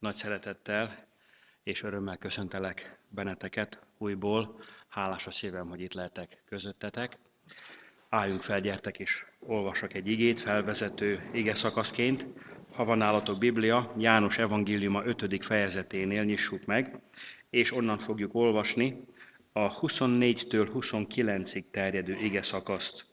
Nagy szeretettel és örömmel köszöntelek benneteket újból. Hálás a szívem, hogy itt lehetek közöttetek. Álljunk fel, gyertek és olvasok egy igét felvezető ige szakaszként. Ha van nálatok Biblia, János evangéliuma 5. fejezeténél nyissuk meg, és onnan fogjuk olvasni a 24-től 29-ig terjedő ige szakaszt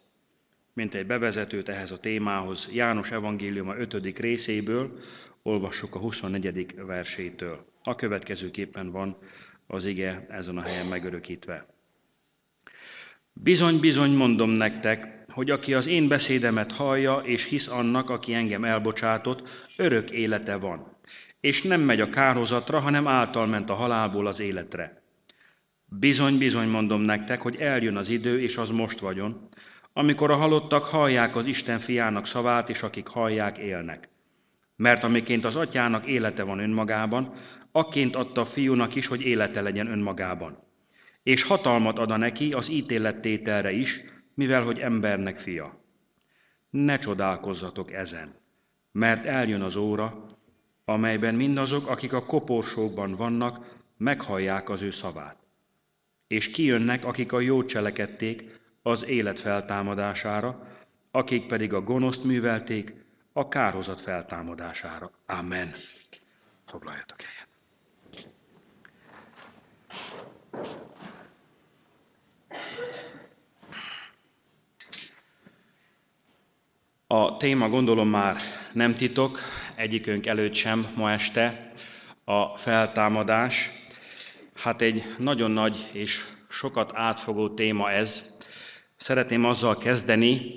mint egy bevezetőt ehhez a témához, János evangéliuma 5. részéből, olvassuk a 24. versétől. A következőképpen van az ige ezen a helyen megörökítve. Bizony, bizony mondom nektek, hogy aki az én beszédemet hallja és hisz annak, aki engem elbocsátott, örök élete van, és nem megy a kározatra, hanem által ment a halálból az életre. Bizony, bizony mondom nektek, hogy eljön az idő, és az most vagyon, amikor a halottak hallják az Isten fiának szavát, és akik hallják, élnek. Mert amiként az atyának élete van önmagában, akként adta a fiúnak is, hogy élete legyen önmagában. És hatalmat ad a neki az ítélettételre is, mivel hogy embernek fia. Ne csodálkozzatok ezen, mert eljön az óra, amelyben mindazok, akik a koporsóban vannak, meghallják az ő szavát. És kijönnek, akik a jót cselekedték az élet feltámadására, akik pedig a gonoszt művelték, a kározat feltámadására. Amen. Foglaljatok helyet. A téma gondolom már nem titok, egyikünk előtt sem ma este, a feltámadás. Hát egy nagyon nagy és sokat átfogó téma ez. Szeretném azzal kezdeni,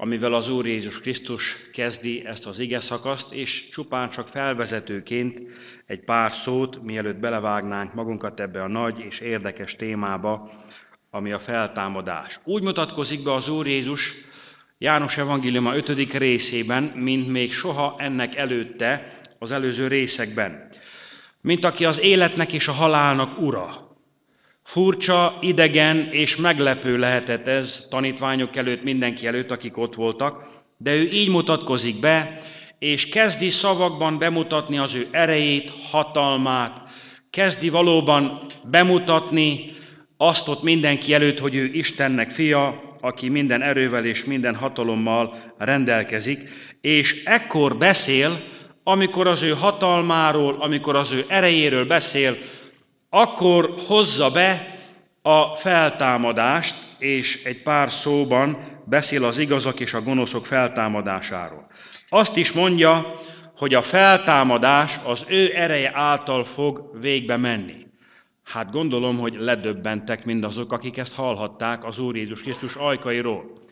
amivel az Úr Jézus Krisztus kezdi ezt az ige szakaszt, és csupán csak felvezetőként egy pár szót, mielőtt belevágnánk magunkat ebbe a nagy és érdekes témába, ami a feltámadás. Úgy mutatkozik be az Úr Jézus János evangéliuma 5. részében, mint még soha ennek előtte, az előző részekben. Mint aki az életnek és a halálnak ura, Furcsa, idegen és meglepő lehetett ez tanítványok előtt, mindenki előtt, akik ott voltak, de ő így mutatkozik be, és kezdi szavakban bemutatni az ő erejét, hatalmát, kezdi valóban bemutatni azt ott mindenki előtt, hogy ő Istennek fia, aki minden erővel és minden hatalommal rendelkezik, és ekkor beszél, amikor az ő hatalmáról, amikor az ő erejéről beszél, akkor hozza be a feltámadást, és egy pár szóban beszél az igazak és a gonoszok feltámadásáról. Azt is mondja, hogy a feltámadás az ő ereje által fog végbe menni. Hát gondolom, hogy ledöbbentek mindazok, akik ezt hallhatták az Úr Jézus Krisztus ajkairól.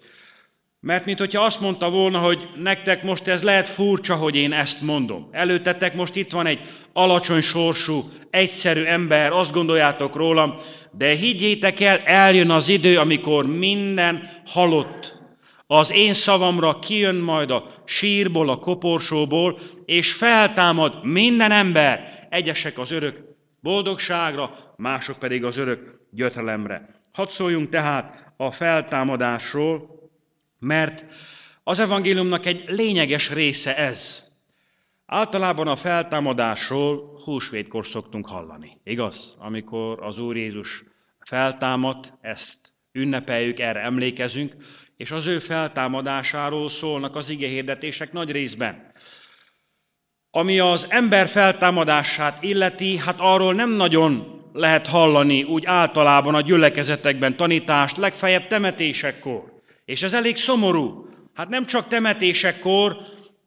Mert mint hogyha azt mondta volna, hogy nektek most ez lehet furcsa, hogy én ezt mondom. Előttetek most itt van egy alacsony sorsú, egyszerű ember, azt gondoljátok rólam, de higgyétek el, eljön az idő, amikor minden halott. Az én szavamra kijön majd a sírból, a koporsóból, és feltámad minden ember, egyesek az örök boldogságra, mások pedig az örök gyötrelemre. Hadd szóljunk tehát a feltámadásról, mert az evangéliumnak egy lényeges része ez. Általában a feltámadásról húsvétkor szoktunk hallani, igaz? Amikor az Úr Jézus feltámadt, ezt ünnepeljük, erre emlékezünk, és az ő feltámadásáról szólnak az igehirdetések nagy részben. Ami az ember feltámadását illeti, hát arról nem nagyon lehet hallani úgy általában a gyülekezetekben tanítást, legfeljebb temetésekkor. És ez elég szomorú. Hát nem csak temetésekor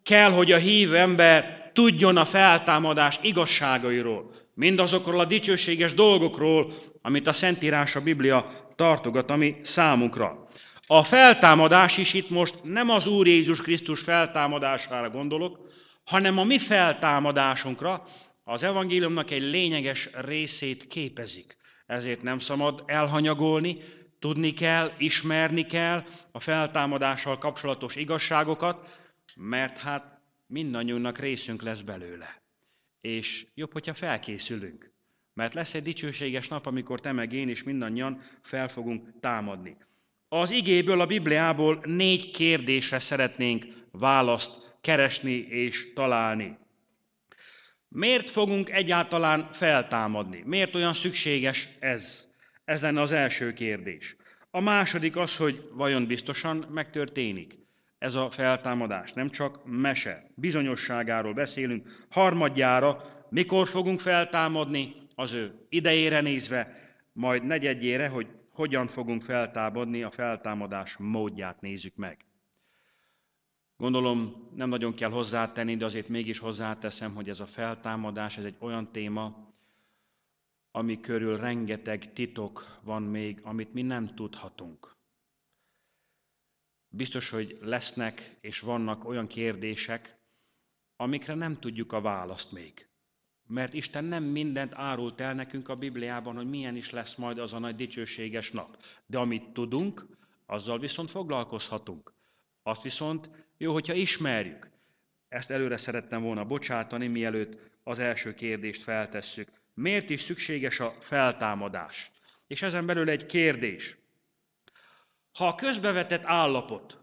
kell, hogy a hívő ember tudjon a feltámadás igazságairól, mindazokról a dicsőséges dolgokról, amit a Szentírás, a Biblia tartogat, ami számunkra. A feltámadás is itt most nem az Úr Jézus Krisztus feltámadására gondolok, hanem a mi feltámadásunkra az evangéliumnak egy lényeges részét képezik. Ezért nem szabad elhanyagolni, Tudni kell, ismerni kell a feltámadással kapcsolatos igazságokat, mert hát mindannyiunknak részünk lesz belőle. És jobb, hogyha felkészülünk, mert lesz egy dicsőséges nap, amikor te meg én és mindannyian fel fogunk támadni. Az igéből, a Bibliából négy kérdésre szeretnénk választ keresni és találni. Miért fogunk egyáltalán feltámadni? Miért olyan szükséges ez? Ez lenne az első kérdés. A második az, hogy vajon biztosan megtörténik ez a feltámadás, nem csak mese, bizonyosságáról beszélünk. Harmadjára, mikor fogunk feltámadni, az ő idejére nézve, majd negyedjére, hogy hogyan fogunk feltámadni, a feltámadás módját nézzük meg. Gondolom nem nagyon kell hozzátenni, de azért mégis hozzáteszem, hogy ez a feltámadás, ez egy olyan téma, ami körül rengeteg titok van még, amit mi nem tudhatunk. Biztos, hogy lesznek és vannak olyan kérdések, amikre nem tudjuk a választ még. Mert Isten nem mindent árult el nekünk a Bibliában, hogy milyen is lesz majd az a nagy dicsőséges nap. De amit tudunk, azzal viszont foglalkozhatunk. Azt viszont jó, hogyha ismerjük. Ezt előre szerettem volna bocsátani, mielőtt az első kérdést feltesszük miért is szükséges a feltámadás. És ezen belül egy kérdés. Ha a közbevetett állapot,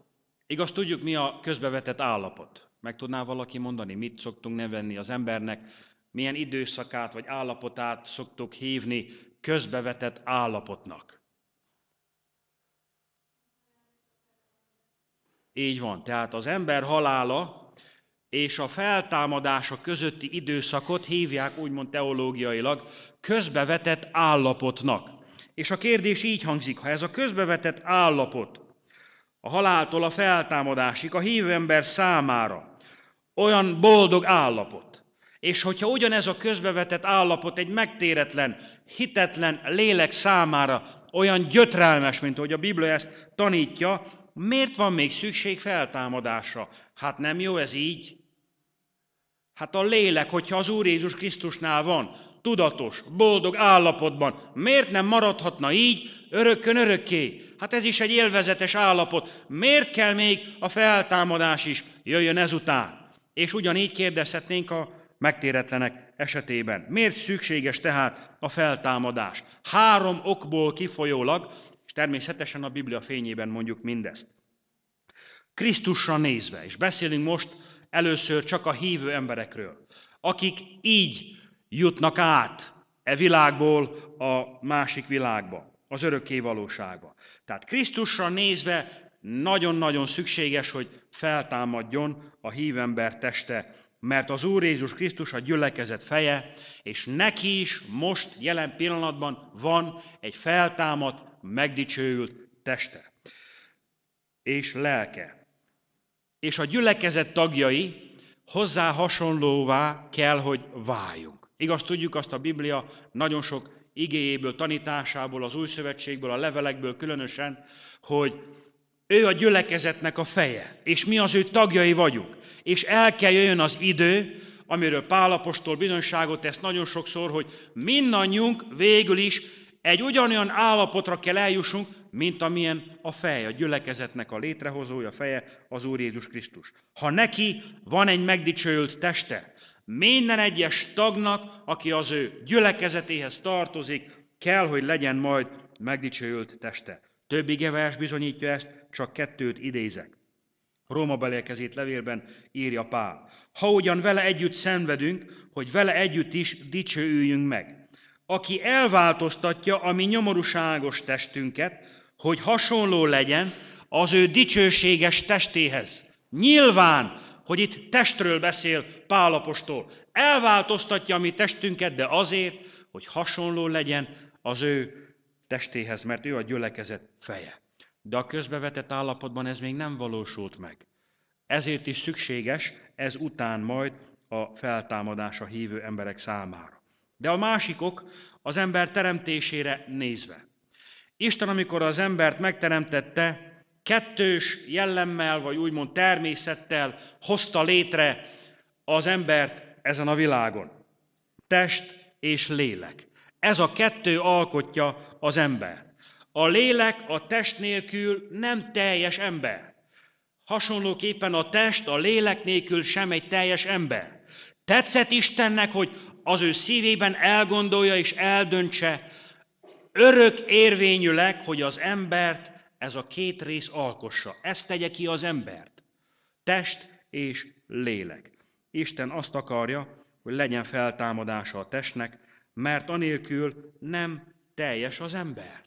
igaz tudjuk mi a közbevetett állapot? Meg tudná valaki mondani, mit szoktunk nevenni az embernek, milyen időszakát vagy állapotát szoktuk hívni közbevetett állapotnak? Így van, tehát az ember halála és a feltámadása közötti időszakot hívják úgymond teológiailag közbevetett állapotnak. És a kérdés így hangzik, ha ez a közbevetett állapot a haláltól a feltámadásig a hívő ember számára olyan boldog állapot, és hogyha ugyanez a közbevetett állapot egy megtéretlen, hitetlen lélek számára olyan gyötrelmes, mint ahogy a Biblia ezt tanítja, miért van még szükség feltámadásra? Hát nem jó ez így? Hát a lélek, hogyha az Úr Jézus Krisztusnál van, tudatos, boldog állapotban, miért nem maradhatna így örökkön örökké? Hát ez is egy élvezetes állapot. Miért kell még a feltámadás is jöjjön ezután? És ugyanígy kérdezhetnénk a megtéretlenek esetében. Miért szükséges tehát a feltámadás? Három okból kifolyólag, és természetesen a Biblia fényében mondjuk mindezt. Krisztusra nézve, és beszélünk most először csak a hívő emberekről, akik így jutnak át e világból a másik világba, az örökké valóságba. Tehát Krisztusra nézve nagyon-nagyon szükséges, hogy feltámadjon a hívő ember teste, mert az Úr Jézus Krisztus a gyülekezet feje, és neki is most jelen pillanatban van egy feltámadt, megdicsőült teste és lelke és a gyülekezet tagjai hozzá hasonlóvá kell, hogy váljunk. Igaz, tudjuk azt a Biblia nagyon sok igéjéből, tanításából, az új szövetségből, a levelekből különösen, hogy ő a gyülekezetnek a feje, és mi az ő tagjai vagyunk. És el kell jöjjön az idő, amiről Pálapostól bizonyságot tesz nagyon sokszor, hogy mindannyiunk végül is egy ugyanolyan állapotra kell eljussunk, mint amilyen a fej, a gyülekezetnek a létrehozója, a feje az Úr Jézus Krisztus. Ha neki van egy megdicsőült teste, minden egyes tagnak, aki az ő gyülekezetéhez tartozik, kell, hogy legyen majd megdicsőült teste. Többi gevers bizonyítja ezt, csak kettőt idézek. Róma belekezét levélben írja Pál. Ha ugyan vele együtt szenvedünk, hogy vele együtt is dicsőüljünk meg. Aki elváltoztatja a mi nyomorúságos testünket, hogy hasonló legyen az ő dicsőséges testéhez. Nyilván, hogy itt testről beszél Pálapostól. Elváltoztatja a mi testünket, de azért, hogy hasonló legyen az ő testéhez, mert ő a gyülekezet feje. De a közbevetett állapotban ez még nem valósult meg. Ezért is szükséges ez után majd a feltámadás a hívő emberek számára. De a másikok az ember teremtésére nézve. Isten, amikor az embert megteremtette, kettős jellemmel, vagy úgymond természettel hozta létre az embert ezen a világon. Test és lélek. Ez a kettő alkotja az ember. A lélek a test nélkül nem teljes ember. Hasonlóképpen a test a lélek nélkül sem egy teljes ember. Tetszett Istennek, hogy az ő szívében elgondolja és eldöntse, Örök érvényűleg, hogy az embert ez a két rész alkossa. Ezt tegye ki az embert. Test és lélek. Isten azt akarja, hogy legyen feltámadása a testnek, mert anélkül nem teljes az ember.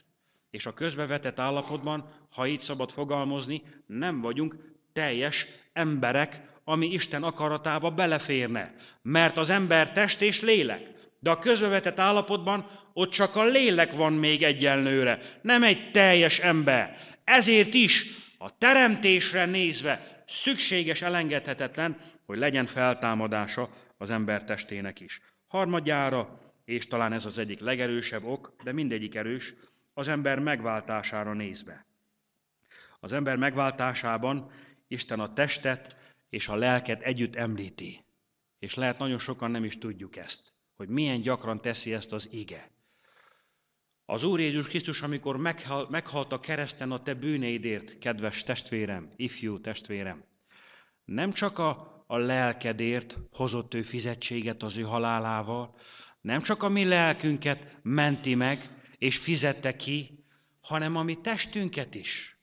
És a közbevetett állapotban, ha így szabad fogalmozni, nem vagyunk teljes emberek, ami Isten akaratába beleférne. Mert az ember test és lélek. De a közövetett állapotban ott csak a lélek van még egyenlőre, nem egy teljes ember. Ezért is a teremtésre nézve szükséges, elengedhetetlen, hogy legyen feltámadása az ember testének is. Harmadjára, és talán ez az egyik legerősebb ok, de mindegyik erős, az ember megváltására nézve. Az ember megváltásában Isten a testet és a lelket együtt említi. És lehet nagyon sokan nem is tudjuk ezt hogy milyen gyakran teszi ezt az ige. Az Úr Jézus Krisztus, amikor meghal, meghalt a kereszten a te bűneidért, kedves testvérem, ifjú testvérem, nem csak a, a lelkedért hozott ő fizetséget az ő halálával, nem csak a mi lelkünket menti meg és fizette ki, hanem a mi testünket is.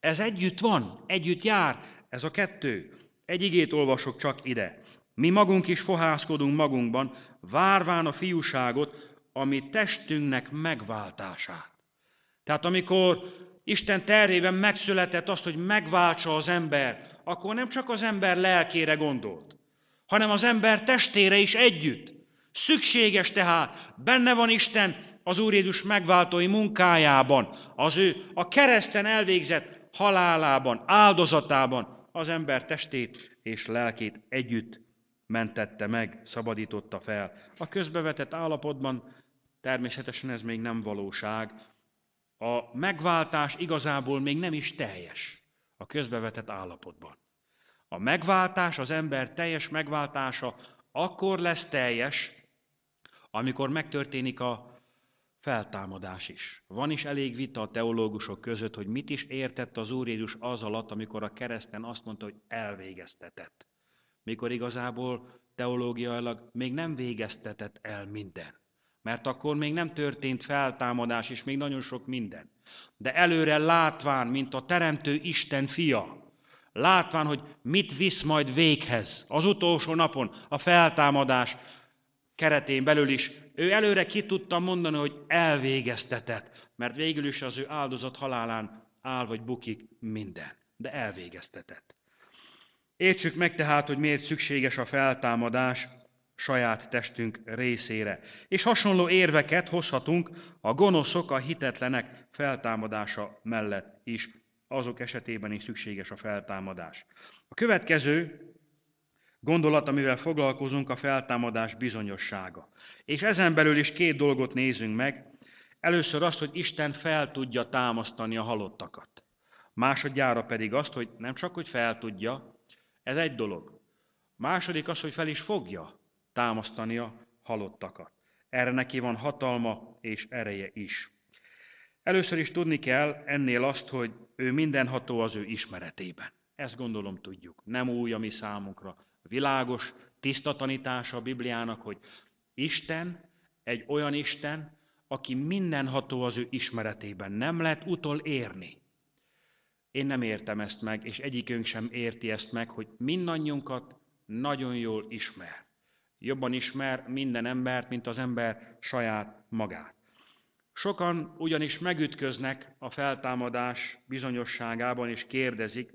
Ez együtt van, együtt jár, ez a kettő. Egy igét olvasok csak ide. Mi magunk is fohászkodunk magunkban, várván a fiúságot, ami testünknek megváltását. Tehát amikor Isten tervében megszületett azt, hogy megváltsa az ember, akkor nem csak az ember lelkére gondolt, hanem az ember testére is együtt. Szükséges tehát, benne van Isten az Úr Jézus megváltói munkájában, az ő a kereszten elvégzett halálában, áldozatában az ember testét és lelkét együtt mentette meg, szabadította fel. A közbevetett állapotban természetesen ez még nem valóság. A megváltás igazából még nem is teljes a közbevetett állapotban. A megváltás, az ember teljes megváltása akkor lesz teljes, amikor megtörténik a feltámadás is. Van is elég vita a teológusok között, hogy mit is értett az Úr Jézus az alatt, amikor a kereszten azt mondta, hogy elvégeztetett mikor igazából teológiailag még nem végeztetett el minden. Mert akkor még nem történt feltámadás, és még nagyon sok minden. De előre látván, mint a Teremtő Isten fia, látván, hogy mit visz majd véghez az utolsó napon, a feltámadás keretén belül is, ő előre ki tudta mondani, hogy elvégeztetett, mert végül is az ő áldozat halálán áll vagy bukik minden, de elvégeztetett. Értsük meg tehát, hogy miért szükséges a feltámadás saját testünk részére. És hasonló érveket hozhatunk a gonoszok, a hitetlenek feltámadása mellett is. Azok esetében is szükséges a feltámadás. A következő gondolat, amivel foglalkozunk, a feltámadás bizonyossága. És ezen belül is két dolgot nézünk meg. Először azt, hogy Isten fel tudja támasztani a halottakat. Másodjára pedig azt, hogy nem csak, hogy fel tudja, ez egy dolog. Második az, hogy fel is fogja támasztani a halottakat. Erre neki van hatalma és ereje is. Először is tudni kell ennél azt, hogy ő mindenható az ő ismeretében. Ezt gondolom tudjuk. Nem új a mi számunkra. Világos, tiszta tanítása a Bibliának, hogy Isten egy olyan Isten, aki mindenható az ő ismeretében. Nem lehet utol érni. Én nem értem ezt meg, és egyikünk sem érti ezt meg, hogy mindannyiunkat nagyon jól ismer. Jobban ismer minden embert, mint az ember saját magát. Sokan ugyanis megütköznek a feltámadás bizonyosságában, és kérdezik,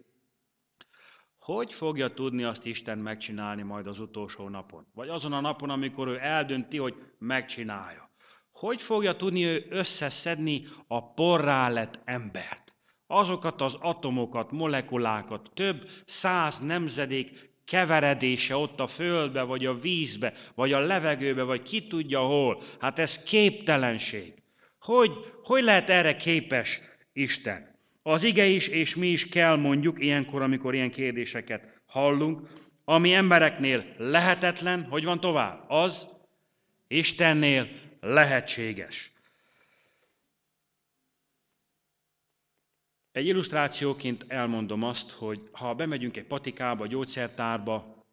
hogy fogja tudni azt Isten megcsinálni majd az utolsó napon? Vagy azon a napon, amikor ő eldönti, hogy megcsinálja. Hogy fogja tudni ő összeszedni a porrá lett embert? azokat az atomokat, molekulákat, több száz nemzedék keveredése ott a földbe, vagy a vízbe, vagy a levegőbe, vagy ki tudja hol. Hát ez képtelenség. Hogy, hogy lehet erre képes Isten? Az ige is, és mi is kell mondjuk ilyenkor, amikor ilyen kérdéseket hallunk, ami embereknél lehetetlen, hogy van tovább? Az Istennél lehetséges. Egy illusztrációként elmondom azt, hogy ha bemegyünk egy patikába, gyógyszertárba,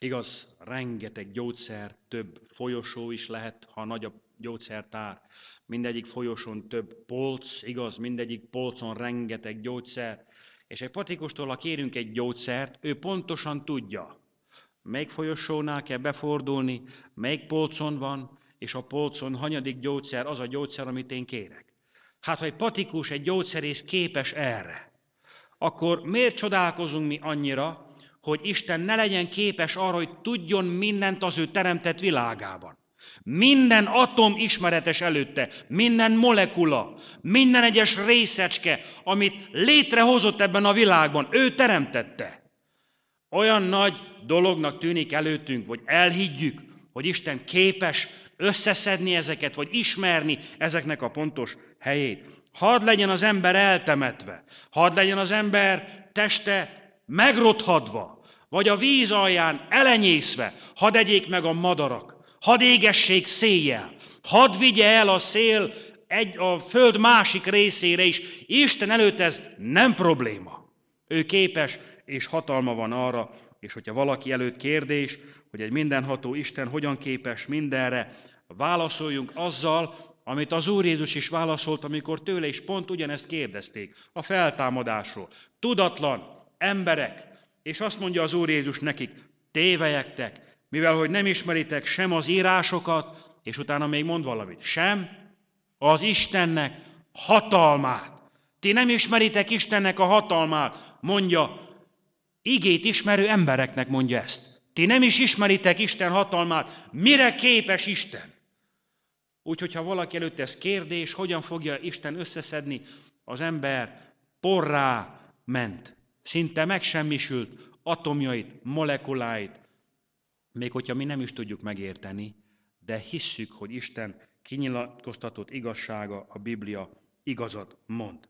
igaz, rengeteg gyógyszer, több folyosó is lehet, ha nagy a gyógyszertár, mindegyik folyosón több polc, igaz, mindegyik polcon rengeteg gyógyszer, és egy patikustól ha kérünk egy gyógyszert, ő pontosan tudja, melyik folyosónál kell befordulni, melyik polcon van, és a polcon hanyadik gyógyszer az a gyógyszer, amit én kérek. Hát, ha egy patikus, egy gyógyszerész képes erre, akkor miért csodálkozunk mi annyira, hogy Isten ne legyen képes arra, hogy tudjon mindent az ő teremtett világában. Minden atom ismeretes előtte, minden molekula, minden egyes részecske, amit létrehozott ebben a világban, ő teremtette. Olyan nagy dolognak tűnik előttünk, hogy elhiggyük, hogy Isten képes összeszedni ezeket, vagy ismerni ezeknek a pontos helyét. Hadd legyen az ember eltemetve, hadd legyen az ember teste megrothadva, vagy a víz alján elenyészve, hadd egyék meg a madarak, hadd égessék széjjel, hadd vigye el a szél egy, a föld másik részére is. Isten előtt ez nem probléma. Ő képes, és hatalma van arra, és hogyha valaki előtt kérdés, hogy egy mindenható Isten hogyan képes mindenre, válaszoljunk azzal, amit az Úr Jézus is válaszolt, amikor tőle is pont ugyanezt kérdezték, a feltámadásról. Tudatlan emberek, és azt mondja az Úr Jézus nekik, tévejektek, mivel hogy nem ismeritek sem az írásokat, és utána még mond valamit, sem az Istennek hatalmát. Ti nem ismeritek Istennek a hatalmát, mondja, igét ismerő embereknek mondja ezt. Ti nem is ismeritek Isten hatalmát. Mire képes Isten? Úgyhogy ha valaki előtt ez kérdés, hogyan fogja Isten összeszedni, az ember porrá ment. Szinte megsemmisült atomjait, molekuláit, még hogyha mi nem is tudjuk megérteni, de hisszük, hogy Isten kinyilatkoztatott igazsága, a Biblia igazat mond.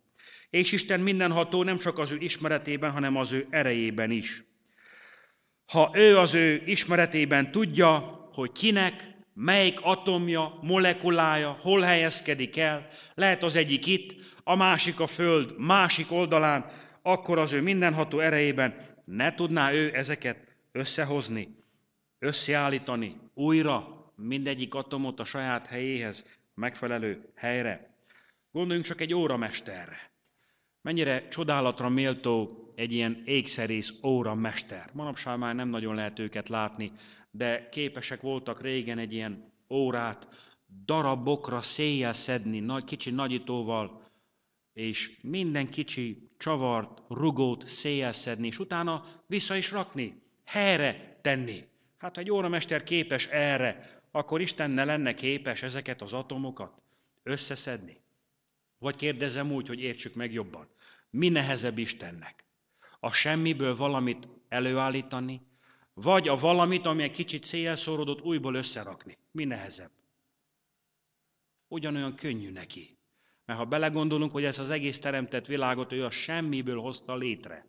És Isten mindenható nem csak az ő ismeretében, hanem az ő erejében is. Ha ő az ő ismeretében tudja, hogy kinek melyik atomja, molekulája hol helyezkedik el, lehet az egyik itt, a másik a Föld másik oldalán, akkor az ő mindenható erejében ne tudná ő ezeket összehozni, összeállítani újra mindegyik atomot a saját helyéhez, megfelelő helyre. Gondoljunk csak egy óramesterre. Mennyire csodálatra méltó egy ilyen ékszerész óra mester. Manapság már nem nagyon lehet őket látni, de képesek voltak régen egy ilyen órát darabokra széjjel szedni, nagy, kicsi nagyítóval, és minden kicsi csavart, rugót széjjel szedni, és utána vissza is rakni, helyre tenni. Hát ha egy óramester képes erre, akkor Isten ne lenne képes ezeket az atomokat összeszedni? Vagy kérdezem úgy, hogy értsük meg jobban. Mi nehezebb Istennek? a semmiből valamit előállítani, vagy a valamit, ami egy kicsit széjjelszórodott, újból összerakni. Mi nehezebb? Ugyanolyan könnyű neki. Mert ha belegondolunk, hogy ezt az egész teremtett világot ő a semmiből hozta létre.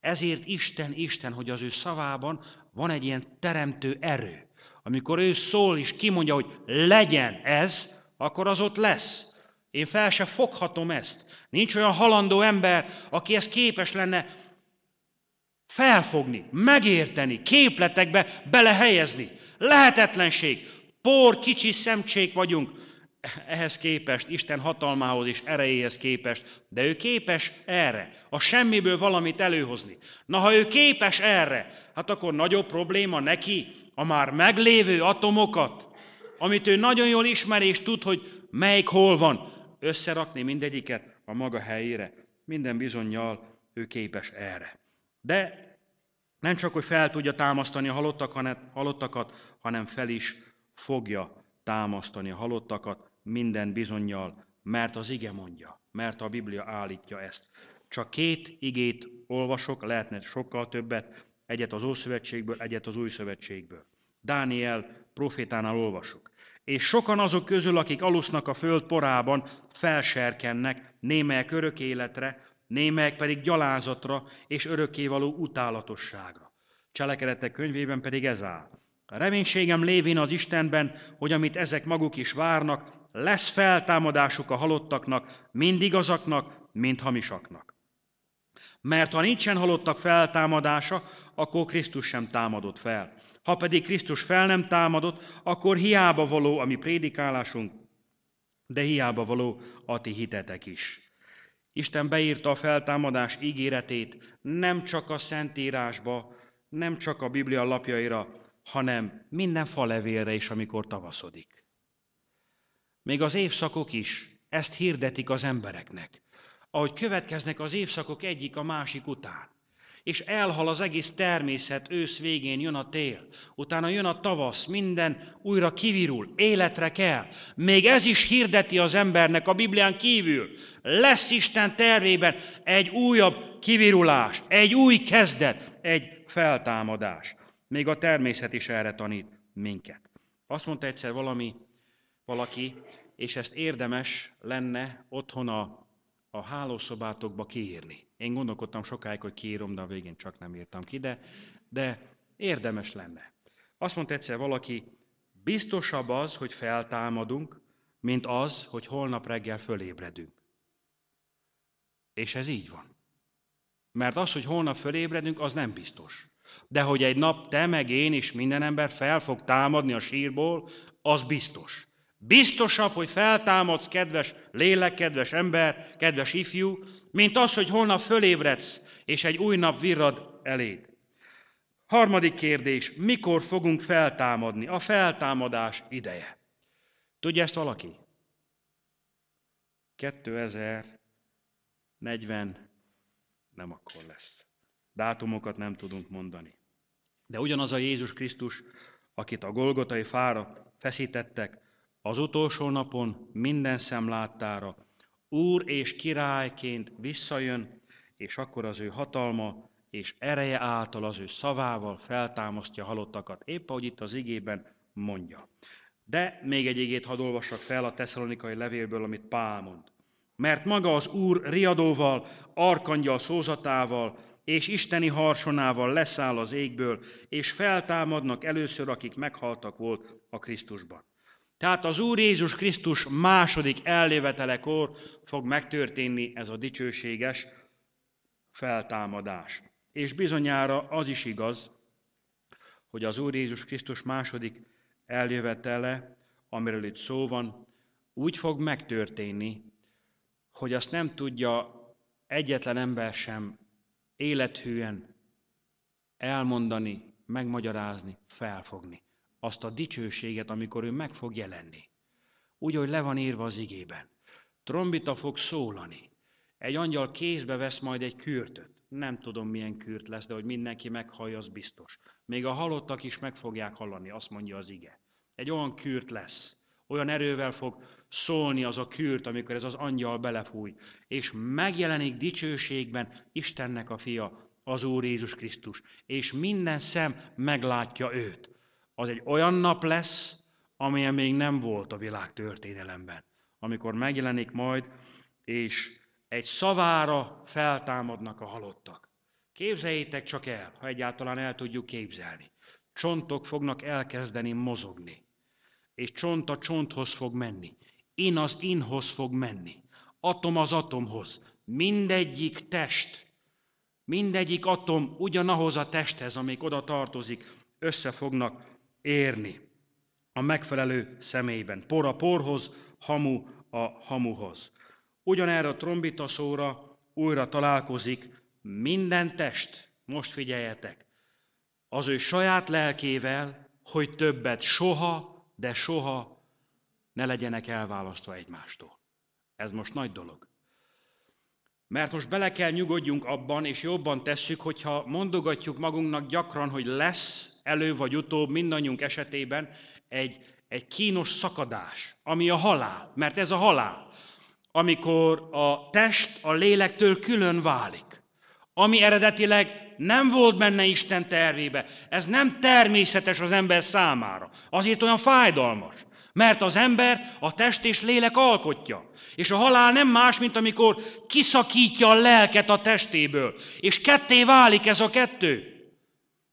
Ezért Isten, Isten, hogy az ő szavában van egy ilyen teremtő erő. Amikor ő szól és kimondja, hogy legyen ez, akkor az ott lesz. Én fel se foghatom ezt. Nincs olyan halandó ember, aki ezt képes lenne felfogni, megérteni, képletekbe belehelyezni. Lehetetlenség, por, kicsi szemcsék vagyunk, ehhez képest, Isten hatalmához és erejéhez képest, de ő képes erre, a semmiből valamit előhozni. Na, ha ő képes erre, hát akkor nagyobb probléma neki a már meglévő atomokat, amit ő nagyon jól ismer és tud, hogy melyik hol van, összerakni mindegyiket a maga helyére. Minden bizonyal ő képes erre. De nem csak, hogy fel tudja támasztani a halottak, hanem, halottakat, hanem fel is fogja támasztani a halottakat minden bizonyal, mert az ige mondja, mert a Biblia állítja ezt. Csak két igét olvasok, lehetne sokkal többet, egyet az Ószövetségből, egyet az Új Szövetségből. Dániel profétánál olvasok. És sokan azok közül, akik alusznak a föld porában, felserkennek, némelyek örök életre, némelyek pedig gyalázatra és örökkévaló utálatosságra. Cselekedetek könyvében pedig ez áll. A reménységem lévén az Istenben, hogy amit ezek maguk is várnak, lesz feltámadásuk a halottaknak, mind igazaknak, mind hamisaknak. Mert ha nincsen halottak feltámadása, akkor Krisztus sem támadott fel. Ha pedig Krisztus fel nem támadott, akkor hiába való a mi prédikálásunk, de hiába való a ti hitetek is. Isten beírta a feltámadás ígéretét nem csak a Szentírásba, nem csak a Biblia lapjaira, hanem minden falevélre is, amikor tavaszodik. Még az évszakok is ezt hirdetik az embereknek, ahogy következnek az évszakok egyik a másik után és elhal az egész természet, ősz végén jön a tél, utána jön a tavasz, minden újra kivirul, életre kell. Még ez is hirdeti az embernek a Biblián kívül. Lesz Isten tervében egy újabb kivirulás, egy új kezdet, egy feltámadás. Még a természet is erre tanít minket. Azt mondta egyszer valami, valaki, és ezt érdemes lenne otthon a, a hálószobátokba kiírni. Én gondolkodtam sokáig, hogy kiírom, de a végén csak nem írtam ki, de, de érdemes lenne. Azt mondta egyszer valaki, biztosabb az, hogy feltámadunk, mint az, hogy holnap reggel fölébredünk. És ez így van. Mert az, hogy holnap fölébredünk, az nem biztos. De hogy egy nap te meg én és minden ember fel fog támadni a sírból, az biztos. Biztosabb, hogy feltámadsz, kedves lélek, kedves ember, kedves ifjú, mint az, hogy holnap fölébredsz, és egy új nap virrad eléd. Harmadik kérdés, mikor fogunk feltámadni? A feltámadás ideje. Tudja ezt valaki? 2040 nem akkor lesz. Dátumokat nem tudunk mondani. De ugyanaz a Jézus Krisztus, akit a Golgotai fára feszítettek, az utolsó napon minden szem láttára Úr és királyként visszajön, és akkor az ő hatalma és ereje által az ő szavával feltámasztja halottakat, épp ahogy itt az igében mondja. De még egy igét hadd olvassak fel a teszalonikai levélből, amit Pál mond. Mert maga az Úr riadóval, arkangyal szózatával és isteni harsonával leszáll az égből, és feltámadnak először, akik meghaltak volt a Krisztusban. Tehát az Úr Jézus Krisztus második ellévetelekor fog megtörténni ez a dicsőséges feltámadás. És bizonyára az is igaz, hogy az Úr Jézus Krisztus második eljövetele, amiről itt szó van, úgy fog megtörténni, hogy azt nem tudja egyetlen ember sem élethűen elmondani, megmagyarázni, felfogni azt a dicsőséget, amikor ő meg fog jelenni. Úgy, hogy le van írva az igében. Trombita fog szólani. Egy angyal kézbe vesz majd egy kürtöt. Nem tudom, milyen kürt lesz, de hogy mindenki meghallja, az biztos. Még a halottak is meg fogják hallani, azt mondja az ige. Egy olyan kürt lesz, olyan erővel fog szólni az a kürt, amikor ez az angyal belefúj, és megjelenik dicsőségben Istennek a fia, az Úr Jézus Krisztus, és minden szem meglátja őt az egy olyan nap lesz, amilyen még nem volt a világ történelemben, amikor megjelenik majd, és egy szavára feltámadnak a halottak. Képzeljétek csak el, ha egyáltalán el tudjuk képzelni. Csontok fognak elkezdeni mozogni, és csont a csonthoz fog menni, in az inhoz fog menni, atom az atomhoz, mindegyik test, mindegyik atom ugyanahoz a testhez, amik oda tartozik, össze fognak érni a megfelelő személyben. Por a porhoz, hamu a hamuhoz. Ugyanerre a trombita szóra újra találkozik minden test, most figyeljetek, az ő saját lelkével, hogy többet soha, de soha ne legyenek elválasztva egymástól. Ez most nagy dolog. Mert most bele kell nyugodjunk abban, és jobban tesszük, hogyha mondogatjuk magunknak gyakran, hogy lesz elő vagy utóbb mindannyiunk esetében egy, egy kínos szakadás, ami a halál, mert ez a halál, amikor a test a lélektől külön válik, ami eredetileg nem volt benne Isten tervébe, ez nem természetes az ember számára, azért olyan fájdalmas. Mert az ember a test és lélek alkotja. És a halál nem más, mint amikor kiszakítja a lelket a testéből. És ketté válik ez a kettő.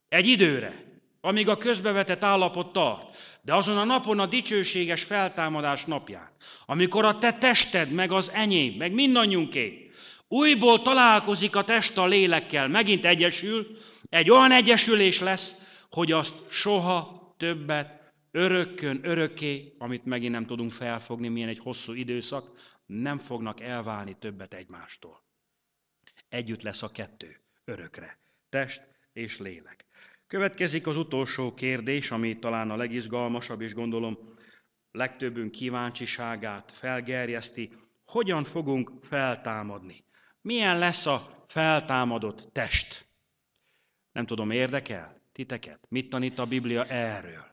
Egy időre, amíg a közbevetett állapot tart. De azon a napon, a dicsőséges feltámadás napján, amikor a te tested, meg az enyém, meg mindannyiunké, újból találkozik a test a lélekkel, megint egyesül, egy olyan egyesülés lesz, hogy azt soha többet örökkön, örökké, amit megint nem tudunk felfogni, milyen egy hosszú időszak, nem fognak elválni többet egymástól. Együtt lesz a kettő, örökre, test és lélek. Következik az utolsó kérdés, ami talán a legizgalmasabb, és gondolom legtöbbünk kíváncsiságát felgerjeszti, hogyan fogunk feltámadni? Milyen lesz a feltámadott test? Nem tudom, érdekel titeket? Mit tanít a Biblia erről?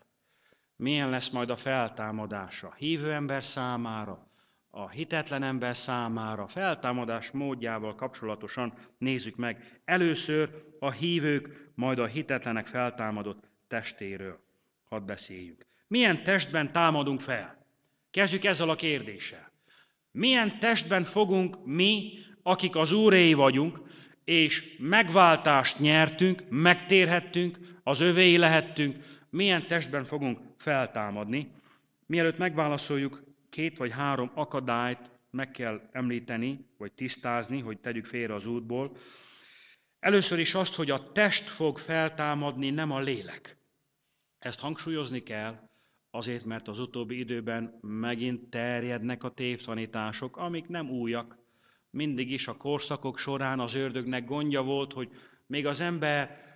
milyen lesz majd a feltámadása hívő ember számára, a hitetlen ember számára, feltámadás módjával kapcsolatosan nézzük meg. Először a hívők, majd a hitetlenek feltámadott testéről. Hadd beszéljünk. Milyen testben támadunk fel? Kezdjük ezzel a kérdéssel. Milyen testben fogunk mi, akik az úréi vagyunk, és megváltást nyertünk, megtérhettünk, az övéi lehettünk, milyen testben fogunk feltámadni. Mielőtt megválaszoljuk, két vagy három akadályt meg kell említeni, vagy tisztázni, hogy tegyük félre az útból. Először is azt, hogy a test fog feltámadni, nem a lélek. Ezt hangsúlyozni kell, azért, mert az utóbbi időben megint terjednek a tévtanítások, amik nem újak. Mindig is a korszakok során az ördögnek gondja volt, hogy még az ember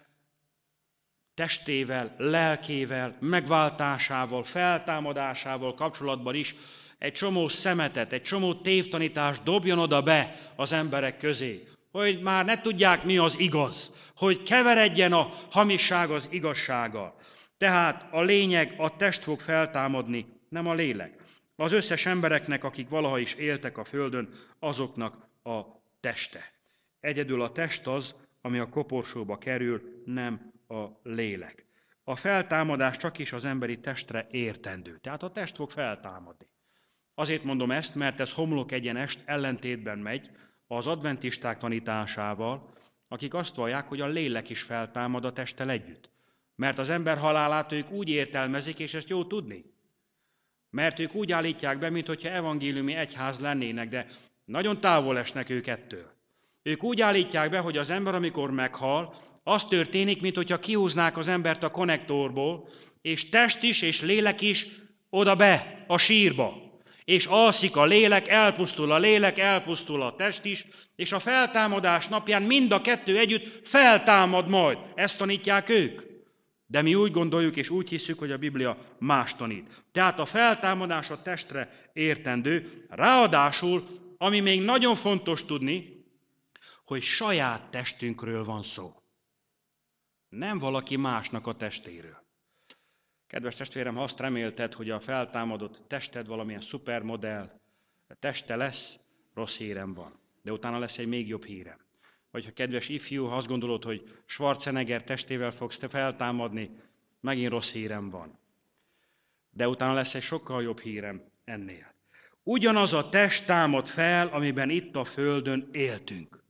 testével, lelkével, megváltásával, feltámadásával kapcsolatban is egy csomó szemetet, egy csomó tévtanítást dobjon oda be az emberek közé, hogy már ne tudják, mi az igaz, hogy keveredjen a hamisság az igazsága. Tehát a lényeg, a test fog feltámadni, nem a lélek. Az összes embereknek, akik valaha is éltek a Földön, azoknak a teste. Egyedül a test az, ami a koporsóba kerül, nem a lélek. A feltámadás csak is az emberi testre értendő. Tehát a test fog feltámadni. Azért mondom ezt, mert ez homlok egyenest ellentétben megy az adventisták tanításával, akik azt vallják, hogy a lélek is feltámad a testtel együtt. Mert az ember halálát ők úgy értelmezik, és ezt jó tudni. Mert ők úgy állítják be, mintha evangéliumi egyház lennének, de nagyon távol esnek ők ettől. Ők úgy állítják be, hogy az ember, amikor meghal, az történik, mint hogyha kihúznák az embert a konnektorból, és test is, és lélek is oda be, a sírba. És alszik a lélek, elpusztul a lélek, elpusztul a test is, és a feltámadás napján mind a kettő együtt feltámad majd. Ezt tanítják ők. De mi úgy gondoljuk és úgy hiszük, hogy a Biblia más tanít. Tehát a feltámadás a testre értendő. Ráadásul, ami még nagyon fontos tudni, hogy saját testünkről van szó nem valaki másnak a testéről. Kedves testvérem, ha azt remélted, hogy a feltámadott tested valamilyen szupermodell teste lesz, rossz hírem van. De utána lesz egy még jobb hírem. Vagy ha kedves ifjú, ha azt gondolod, hogy Schwarzenegger testével fogsz te feltámadni, megint rossz hírem van. De utána lesz egy sokkal jobb hírem ennél. Ugyanaz a test támad fel, amiben itt a Földön éltünk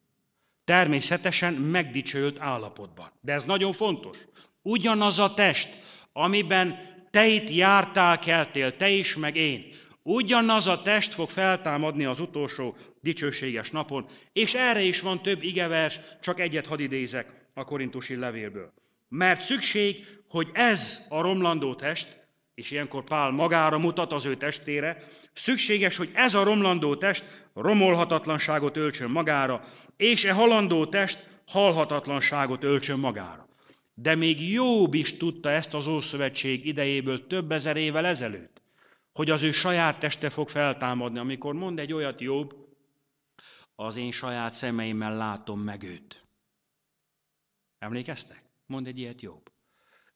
természetesen megdicsőült állapotban. De ez nagyon fontos. Ugyanaz a test, amiben te itt jártál, keltél, te is, meg én. Ugyanaz a test fog feltámadni az utolsó dicsőséges napon, és erre is van több igevers, csak egyet hadd idézek a korintusi levélből. Mert szükség, hogy ez a romlandó test, és ilyenkor Pál magára mutat az ő testére, szükséges, hogy ez a romlandó test romolhatatlanságot öltsön magára, és e halandó test halhatatlanságot ölcsön magára. De még Jobb is tudta ezt az Ószövetség idejéből több ezer évvel ezelőtt, hogy az ő saját teste fog feltámadni, amikor mond egy olyat Jobb, az én saját szemeimmel látom meg őt. Emlékeztek? Mond egy ilyet Jobb.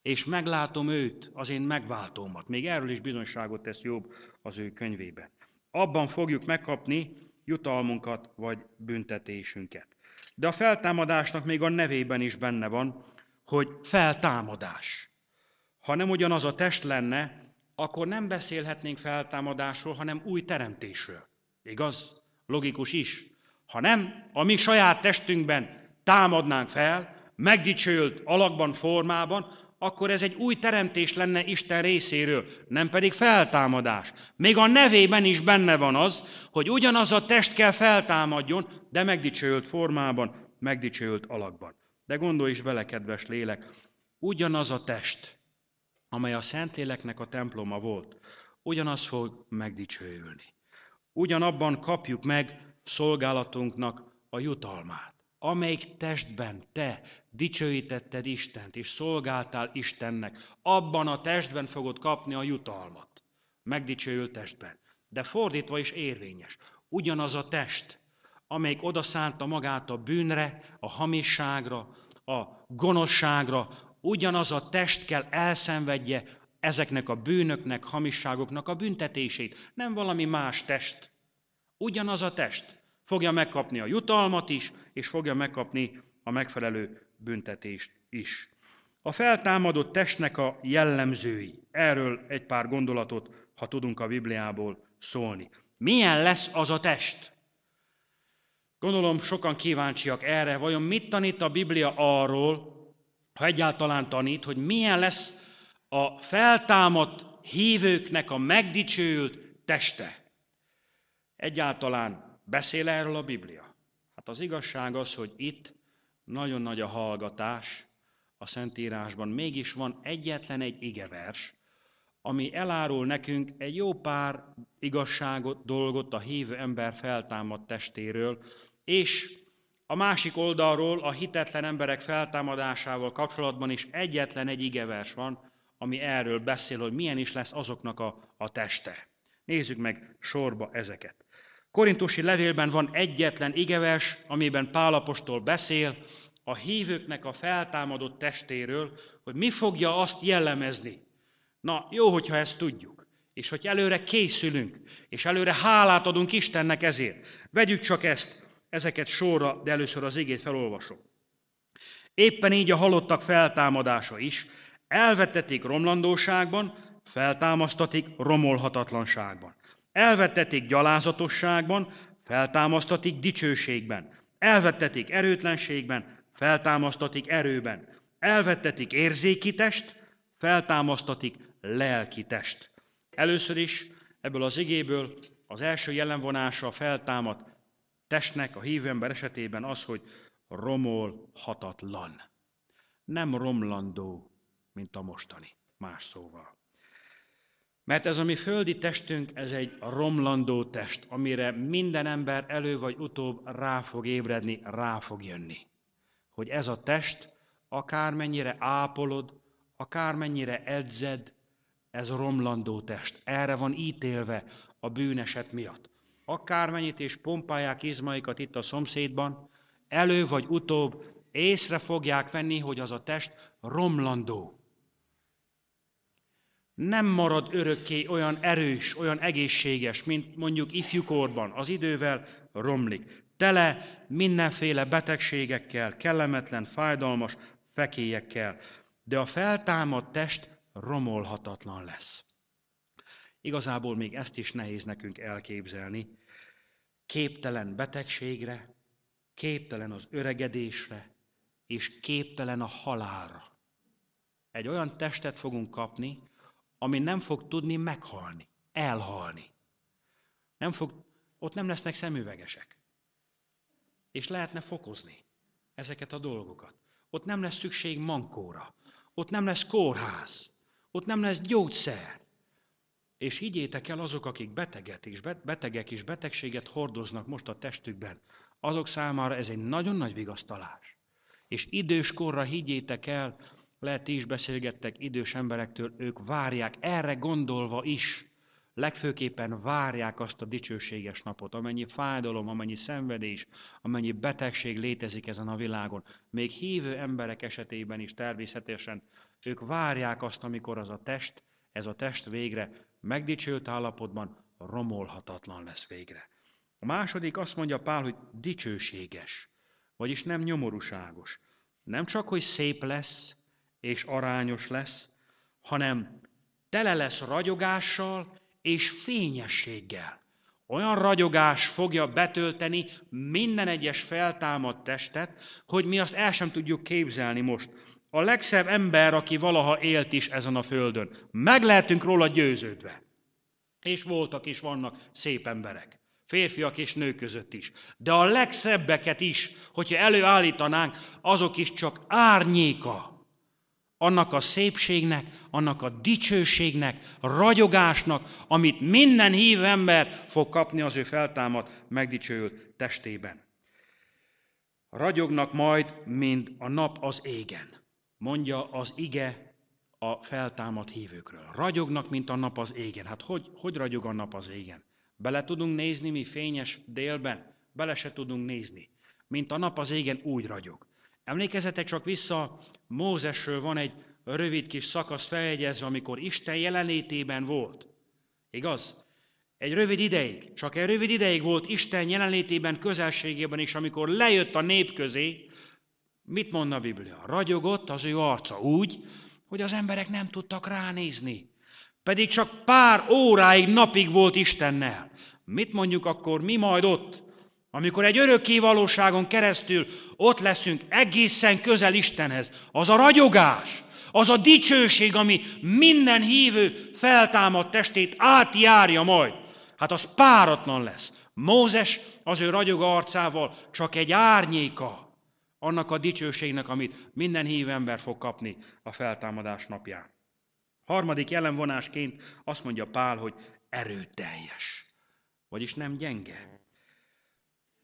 És meglátom őt, az én megváltómat. Még erről is bizonyságot tesz Jobb az ő könyvébe. Abban fogjuk megkapni jutalmunkat vagy büntetésünket. De a feltámadásnak még a nevében is benne van, hogy feltámadás. Ha nem ugyanaz a test lenne, akkor nem beszélhetnénk feltámadásról, hanem új teremtésről. Igaz? Logikus is. Ha nem, a mi saját testünkben támadnánk fel, megdicsőült alakban, formában, akkor ez egy új teremtés lenne Isten részéről, nem pedig feltámadás. Még a nevében is benne van az, hogy ugyanaz a test kell feltámadjon, de megdicsőült formában, megdicsőült alakban. De gondolj is bele, kedves lélek, ugyanaz a test, amely a Szentléleknek a temploma volt, ugyanaz fog megdicsőülni. Ugyanabban kapjuk meg szolgálatunknak a jutalmát amelyik testben te dicsőítetted Istent, és szolgáltál Istennek, abban a testben fogod kapni a jutalmat. megdicsőült testben. De fordítva is érvényes. Ugyanaz a test, amelyik odaszánta magát a bűnre, a hamisságra, a gonoszságra, ugyanaz a test kell elszenvedje ezeknek a bűnöknek, hamisságoknak a büntetését, nem valami más test. Ugyanaz a test. Fogja megkapni a jutalmat is, és fogja megkapni a megfelelő büntetést is. A feltámadott testnek a jellemzői. Erről egy pár gondolatot, ha tudunk a Bibliából szólni. Milyen lesz az a test? Gondolom sokan kíváncsiak erre, vajon mit tanít a Biblia arról, ha egyáltalán tanít, hogy milyen lesz a feltámadt hívőknek a megdicsőült teste. Egyáltalán Beszél erről a Biblia? Hát az igazság az, hogy itt nagyon nagy a hallgatás a Szentírásban. Mégis van egyetlen egy igevers, ami elárul nekünk egy jó pár igazságot, dolgot a hívő ember feltámadt testéről, és a másik oldalról a hitetlen emberek feltámadásával kapcsolatban is egyetlen egy igevers van, ami erről beszél, hogy milyen is lesz azoknak a, a teste. Nézzük meg sorba ezeket korintusi levélben van egyetlen igeves, amiben Pálapostól beszél a hívőknek a feltámadott testéről, hogy mi fogja azt jellemezni. Na, jó, hogyha ezt tudjuk, és hogy előre készülünk, és előre hálát adunk Istennek ezért. Vegyük csak ezt, ezeket sorra, de először az igét felolvasom. Éppen így a halottak feltámadása is. Elvetetik romlandóságban, feltámasztatik romolhatatlanságban. Elvettetik gyalázatosságban, feltámasztatik dicsőségben. Elvettetik erőtlenségben, feltámasztatik erőben. Elvettetik érzéki test, feltámasztatik lelki test. Először is ebből az igéből az első jelenvonása a feltámadt testnek a hívő ember esetében az, hogy romolhatatlan. Nem romlandó, mint a mostani, más szóval. Mert ez a mi földi testünk, ez egy romlandó test, amire minden ember elő vagy utóbb rá fog ébredni, rá fog jönni. Hogy ez a test, akármennyire ápolod, akármennyire edzed, ez romlandó test. Erre van ítélve a bűneset miatt. Akármennyit is pompálják izmaikat itt a szomszédban, elő vagy utóbb észre fogják venni, hogy az a test romlandó nem marad örökké olyan erős, olyan egészséges, mint mondjuk ifjúkorban, az idővel romlik. Tele mindenféle betegségekkel, kellemetlen, fájdalmas fekélyekkel, de a feltámadt test romolhatatlan lesz. Igazából még ezt is nehéz nekünk elképzelni. Képtelen betegségre, képtelen az öregedésre, és képtelen a halálra. Egy olyan testet fogunk kapni, ami nem fog tudni meghalni, elhalni. Nem fog, ott nem lesznek szemüvegesek. És lehetne fokozni ezeket a dolgokat. Ott nem lesz szükség mankóra, ott nem lesz kórház, ott nem lesz gyógyszer. És higgyétek el, azok, akik beteget és betegek és betegséget hordoznak most a testükben, azok számára ez egy nagyon nagy vigasztalás. És időskorra higgyétek el, lehet, ti is beszélgettek idős emberektől, ők várják, erre gondolva is, legfőképpen várják azt a dicsőséges napot, amennyi fájdalom, amennyi szenvedés, amennyi betegség létezik ezen a világon. Még hívő emberek esetében is természetesen ők várják azt, amikor az a test, ez a test végre megdicsőlt állapotban romolhatatlan lesz végre. A második azt mondja Pál, hogy dicsőséges, vagyis nem nyomorúságos. Nem csak, hogy szép lesz, és arányos lesz, hanem tele lesz ragyogással és fényességgel. Olyan ragyogás fogja betölteni minden egyes feltámadt testet, hogy mi azt el sem tudjuk képzelni most. A legszebb ember, aki valaha élt is ezen a földön. Meg lehetünk róla győződve. És voltak és vannak szép emberek. Férfiak és nők között is. De a legszebbeket is, hogyha előállítanánk, azok is csak árnyéka annak a szépségnek, annak a dicsőségnek, ragyogásnak, amit minden hív ember fog kapni az ő feltámadt, megdicsőült testében. Ragyognak majd, mint a nap az égen, mondja az ige a feltámadt hívőkről. Ragyognak, mint a nap az égen. Hát hogy, hogy ragyog a nap az égen? Bele tudunk nézni mi fényes délben? Bele se tudunk nézni. Mint a nap az égen úgy ragyog. Emlékezete csak vissza, Mózesről van egy rövid kis szakasz feljegyezve, amikor Isten jelenlétében volt. Igaz? Egy rövid ideig, csak egy rövid ideig volt Isten jelenlétében, közelségében is, amikor lejött a nép közé, mit mond a Biblia? Ragyogott az ő arca úgy, hogy az emberek nem tudtak ránézni. Pedig csak pár óráig, napig volt Istennel. Mit mondjuk akkor mi majd ott? amikor egy örökké valóságon keresztül ott leszünk egészen közel Istenhez, az a ragyogás, az a dicsőség, ami minden hívő feltámadt testét átjárja majd, hát az páratlan lesz. Mózes az ő ragyoga arcával csak egy árnyéka annak a dicsőségnek, amit minden hívő ember fog kapni a feltámadás napján. Harmadik jelenvonásként azt mondja Pál, hogy erőteljes, vagyis nem gyenge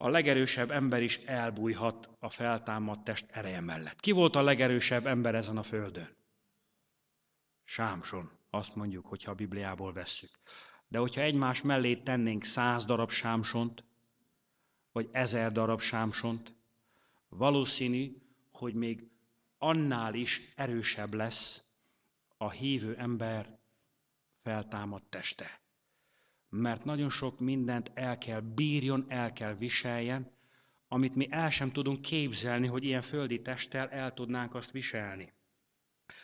a legerősebb ember is elbújhat a feltámadt test ereje mellett. Ki volt a legerősebb ember ezen a földön? Sámson, azt mondjuk, hogyha a Bibliából vesszük. De hogyha egymás mellé tennénk száz darab sámsont, vagy ezer darab sámsont, valószínű, hogy még annál is erősebb lesz a hívő ember feltámadt teste mert nagyon sok mindent el kell bírjon, el kell viseljen, amit mi el sem tudunk képzelni, hogy ilyen földi testtel el tudnánk azt viselni.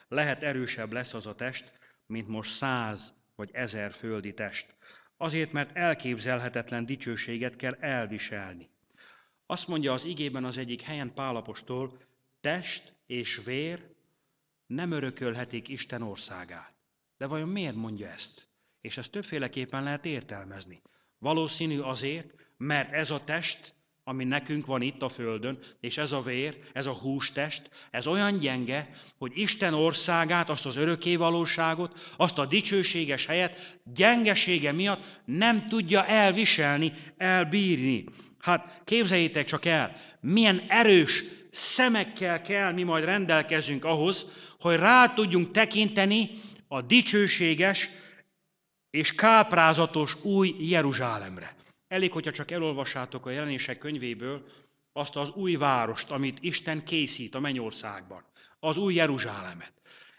Lehet erősebb lesz az a test, mint most száz vagy ezer földi test. Azért, mert elképzelhetetlen dicsőséget kell elviselni. Azt mondja az igében az egyik helyen Pálapostól, test és vér nem örökölhetik Isten országát. De vajon miért mondja ezt? És ezt többféleképpen lehet értelmezni. Valószínű azért, mert ez a test, ami nekünk van itt a Földön, és ez a vér, ez a hústest, ez olyan gyenge, hogy Isten országát, azt az öröké valóságot, azt a dicsőséges helyet gyengesége miatt nem tudja elviselni, elbírni. Hát képzeljétek csak el, milyen erős szemekkel kell mi majd rendelkezünk ahhoz, hogy rá tudjunk tekinteni a dicsőséges, és káprázatos új Jeruzsálemre. Elég, hogyha csak elolvassátok a jelenések könyvéből azt az új várost, amit Isten készít a mennyországban, az új Jeruzsálemet.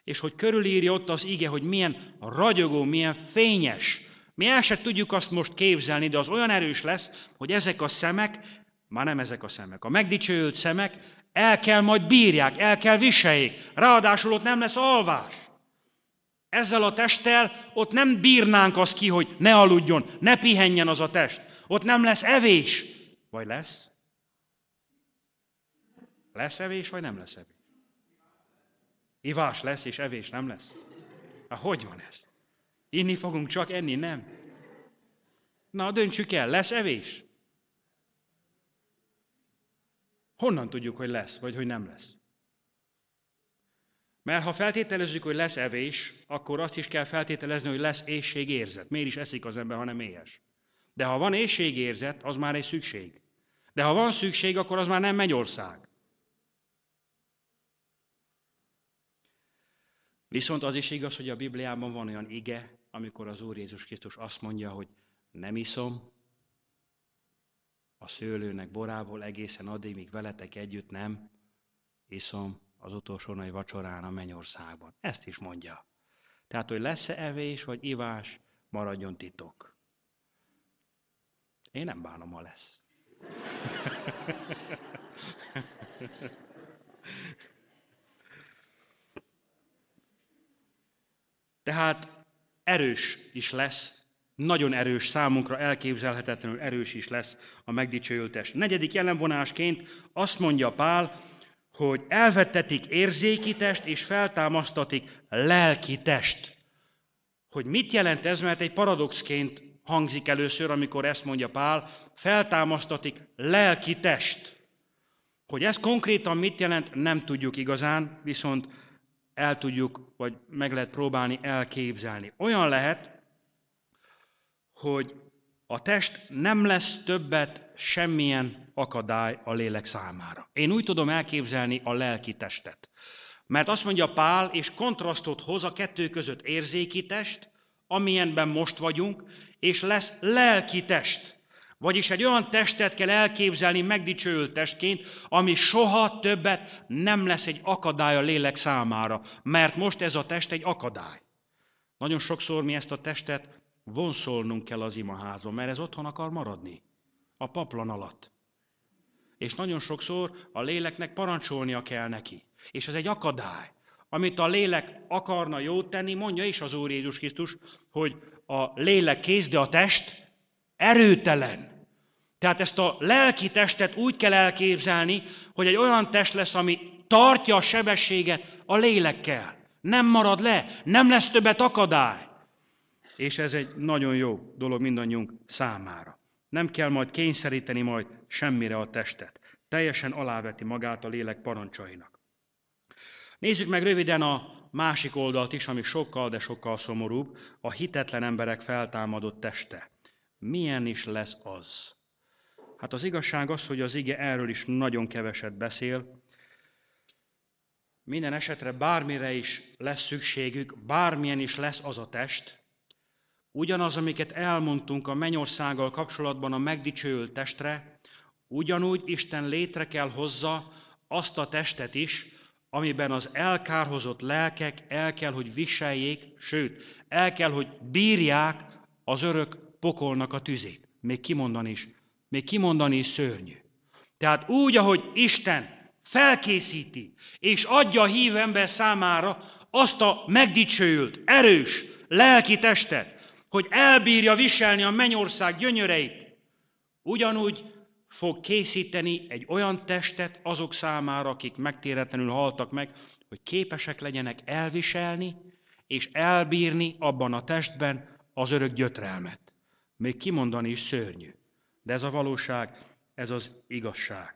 És hogy körülírja ott az ige, hogy milyen ragyogó, milyen fényes. Mi el se tudjuk azt most képzelni, de az olyan erős lesz, hogy ezek a szemek, már nem ezek a szemek, a megdicsőült szemek el kell majd bírják, el kell viseljék. Ráadásul ott nem lesz alvás. Ezzel a testtel ott nem bírnánk azt ki, hogy ne aludjon, ne pihenjen az a test. Ott nem lesz evés. Vagy lesz? Lesz evés, vagy nem lesz evés? Ivás lesz, és evés nem lesz? Hát hogy van ez? Inni fogunk csak, enni nem. Na, döntsük el, lesz evés? Honnan tudjuk, hogy lesz, vagy hogy nem lesz? Mert ha feltételezzük, hogy lesz evés, akkor azt is kell feltételezni, hogy lesz éjségérzet. Miért is eszik az ember, ha nem éhes? De ha van éjségérzet, az már egy szükség. De ha van szükség, akkor az már nem mennyország. Viszont az is igaz, hogy a Bibliában van olyan ige, amikor az Úr Jézus Krisztus azt mondja, hogy nem iszom a szőlőnek borából egészen addig, míg veletek együtt nem iszom az utolsó nagy vacsorán a mennyországban. Ezt is mondja. Tehát, hogy lesz-e evés vagy ivás, maradjon titok. Én nem bánom, ha lesz. Tehát erős is lesz, nagyon erős, számunkra elképzelhetetlenül erős is lesz a megdicsőültes. Negyedik jelenvonásként azt mondja Pál, hogy elvettetik érzéki test, és feltámasztatik lelki test. Hogy mit jelent ez, mert egy paradoxként hangzik először, amikor ezt mondja Pál, feltámasztatik lelki test. Hogy ez konkrétan mit jelent, nem tudjuk igazán, viszont el tudjuk, vagy meg lehet próbálni elképzelni. Olyan lehet, hogy a test nem lesz többet semmilyen akadály a lélek számára. Én úgy tudom elképzelni a lelki testet. Mert azt mondja Pál, és kontrasztot hoz a kettő között érzéki test, amilyenben most vagyunk, és lesz lelki test. Vagyis egy olyan testet kell elképzelni megdicsőült testként, ami soha többet nem lesz egy akadály a lélek számára, mert most ez a test egy akadály. Nagyon sokszor mi ezt a testet vonszolnunk kell az imaházba, mert ez otthon akar maradni, a paplan alatt. És nagyon sokszor a léleknek parancsolnia kell neki. És ez egy akadály. Amit a lélek akarna jót tenni, mondja is az Úr Jézus Krisztus, hogy a lélek kész, de a test erőtelen. Tehát ezt a lelki testet úgy kell elképzelni, hogy egy olyan test lesz, ami tartja a sebességet a lélekkel. Nem marad le, nem lesz többet akadály. És ez egy nagyon jó dolog mindannyiunk számára. Nem kell majd kényszeríteni majd semmire a testet. Teljesen aláveti magát a lélek parancsainak. Nézzük meg röviden a másik oldalt is, ami sokkal, de sokkal szomorúbb, a hitetlen emberek feltámadott teste. Milyen is lesz az? Hát az igazság az, hogy az ige erről is nagyon keveset beszél. Minden esetre bármire is lesz szükségük, bármilyen is lesz az a test, ugyanaz, amiket elmondtunk a mennyországgal kapcsolatban a megdicsőült testre, Ugyanúgy Isten létre kell hozza azt a testet is, amiben az elkárhozott lelkek el kell, hogy viseljék, sőt, el kell, hogy bírják az örök pokolnak a tüzét. Még kimondani is, még kimondani is szörnyű. Tehát úgy, ahogy Isten felkészíti és adja a hív ember számára azt a megdicsőült, erős lelki testet, hogy elbírja viselni a mennyország gyönyöreit, ugyanúgy fog készíteni egy olyan testet azok számára, akik megtéretlenül haltak meg, hogy képesek legyenek elviselni és elbírni abban a testben az örök gyötrelmet. Még kimondani is szörnyű, de ez a valóság, ez az igazság.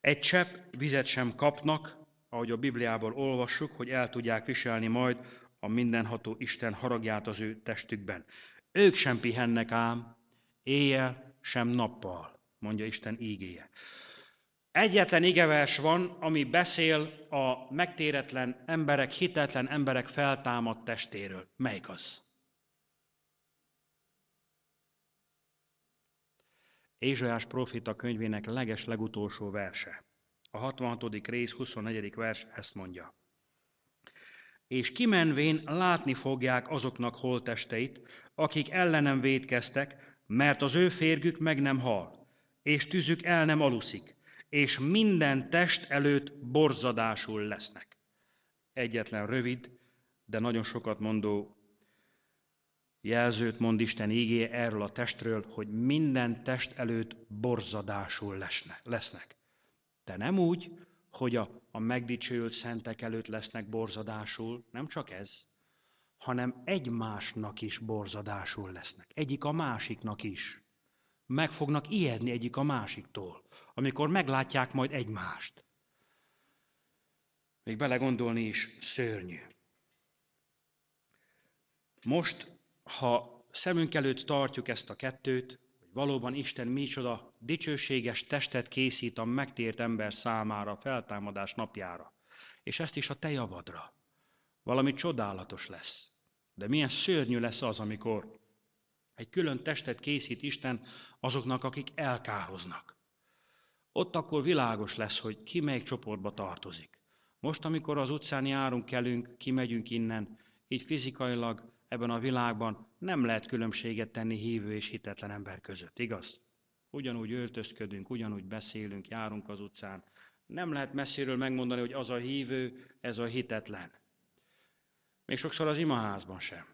Egy csepp vizet sem kapnak, ahogy a Bibliából olvassuk, hogy el tudják viselni majd a mindenható Isten haragját az ő testükben. Ők sem pihennek ám, éjjel sem nappal, mondja Isten ígéje. Egyetlen igevers van, ami beszél a megtéretlen emberek, hitetlen emberek feltámadt testéről. Melyik az? Ézsajás profita könyvének leges legutolsó verse. A 66. rész 24. vers ezt mondja. És kimenvén látni fogják azoknak holtesteit, akik ellenem védkeztek, mert az ő férgük meg nem hal, és tüzük el nem aluszik, és minden test előtt borzadásul lesznek. Egyetlen rövid, de nagyon sokat mondó jelzőt mond Isten ígéje erről a testről, hogy minden test előtt borzadásul lesznek. De nem úgy, hogy a, a megdicsőült szentek előtt lesznek borzadásul, nem csak ez, hanem egymásnak is borzadásul lesznek. Egyik a másiknak is. Meg fognak ijedni egyik a másiktól, amikor meglátják majd egymást. Még belegondolni is szörnyű. Most, ha szemünk előtt tartjuk ezt a kettőt, hogy valóban Isten micsoda dicsőséges testet készít a megtért ember számára, feltámadás napjára, és ezt is a te javadra valami csodálatos lesz. De milyen szörnyű lesz az, amikor egy külön testet készít Isten azoknak, akik elkároznak. Ott akkor világos lesz, hogy ki melyik csoportba tartozik. Most, amikor az utcán járunk, kelünk, kimegyünk innen, így fizikailag ebben a világban nem lehet különbséget tenni hívő és hitetlen ember között, igaz? Ugyanúgy öltözködünk, ugyanúgy beszélünk, járunk az utcán. Nem lehet messziről megmondani, hogy az a hívő, ez a hitetlen. Még sokszor az imaházban sem.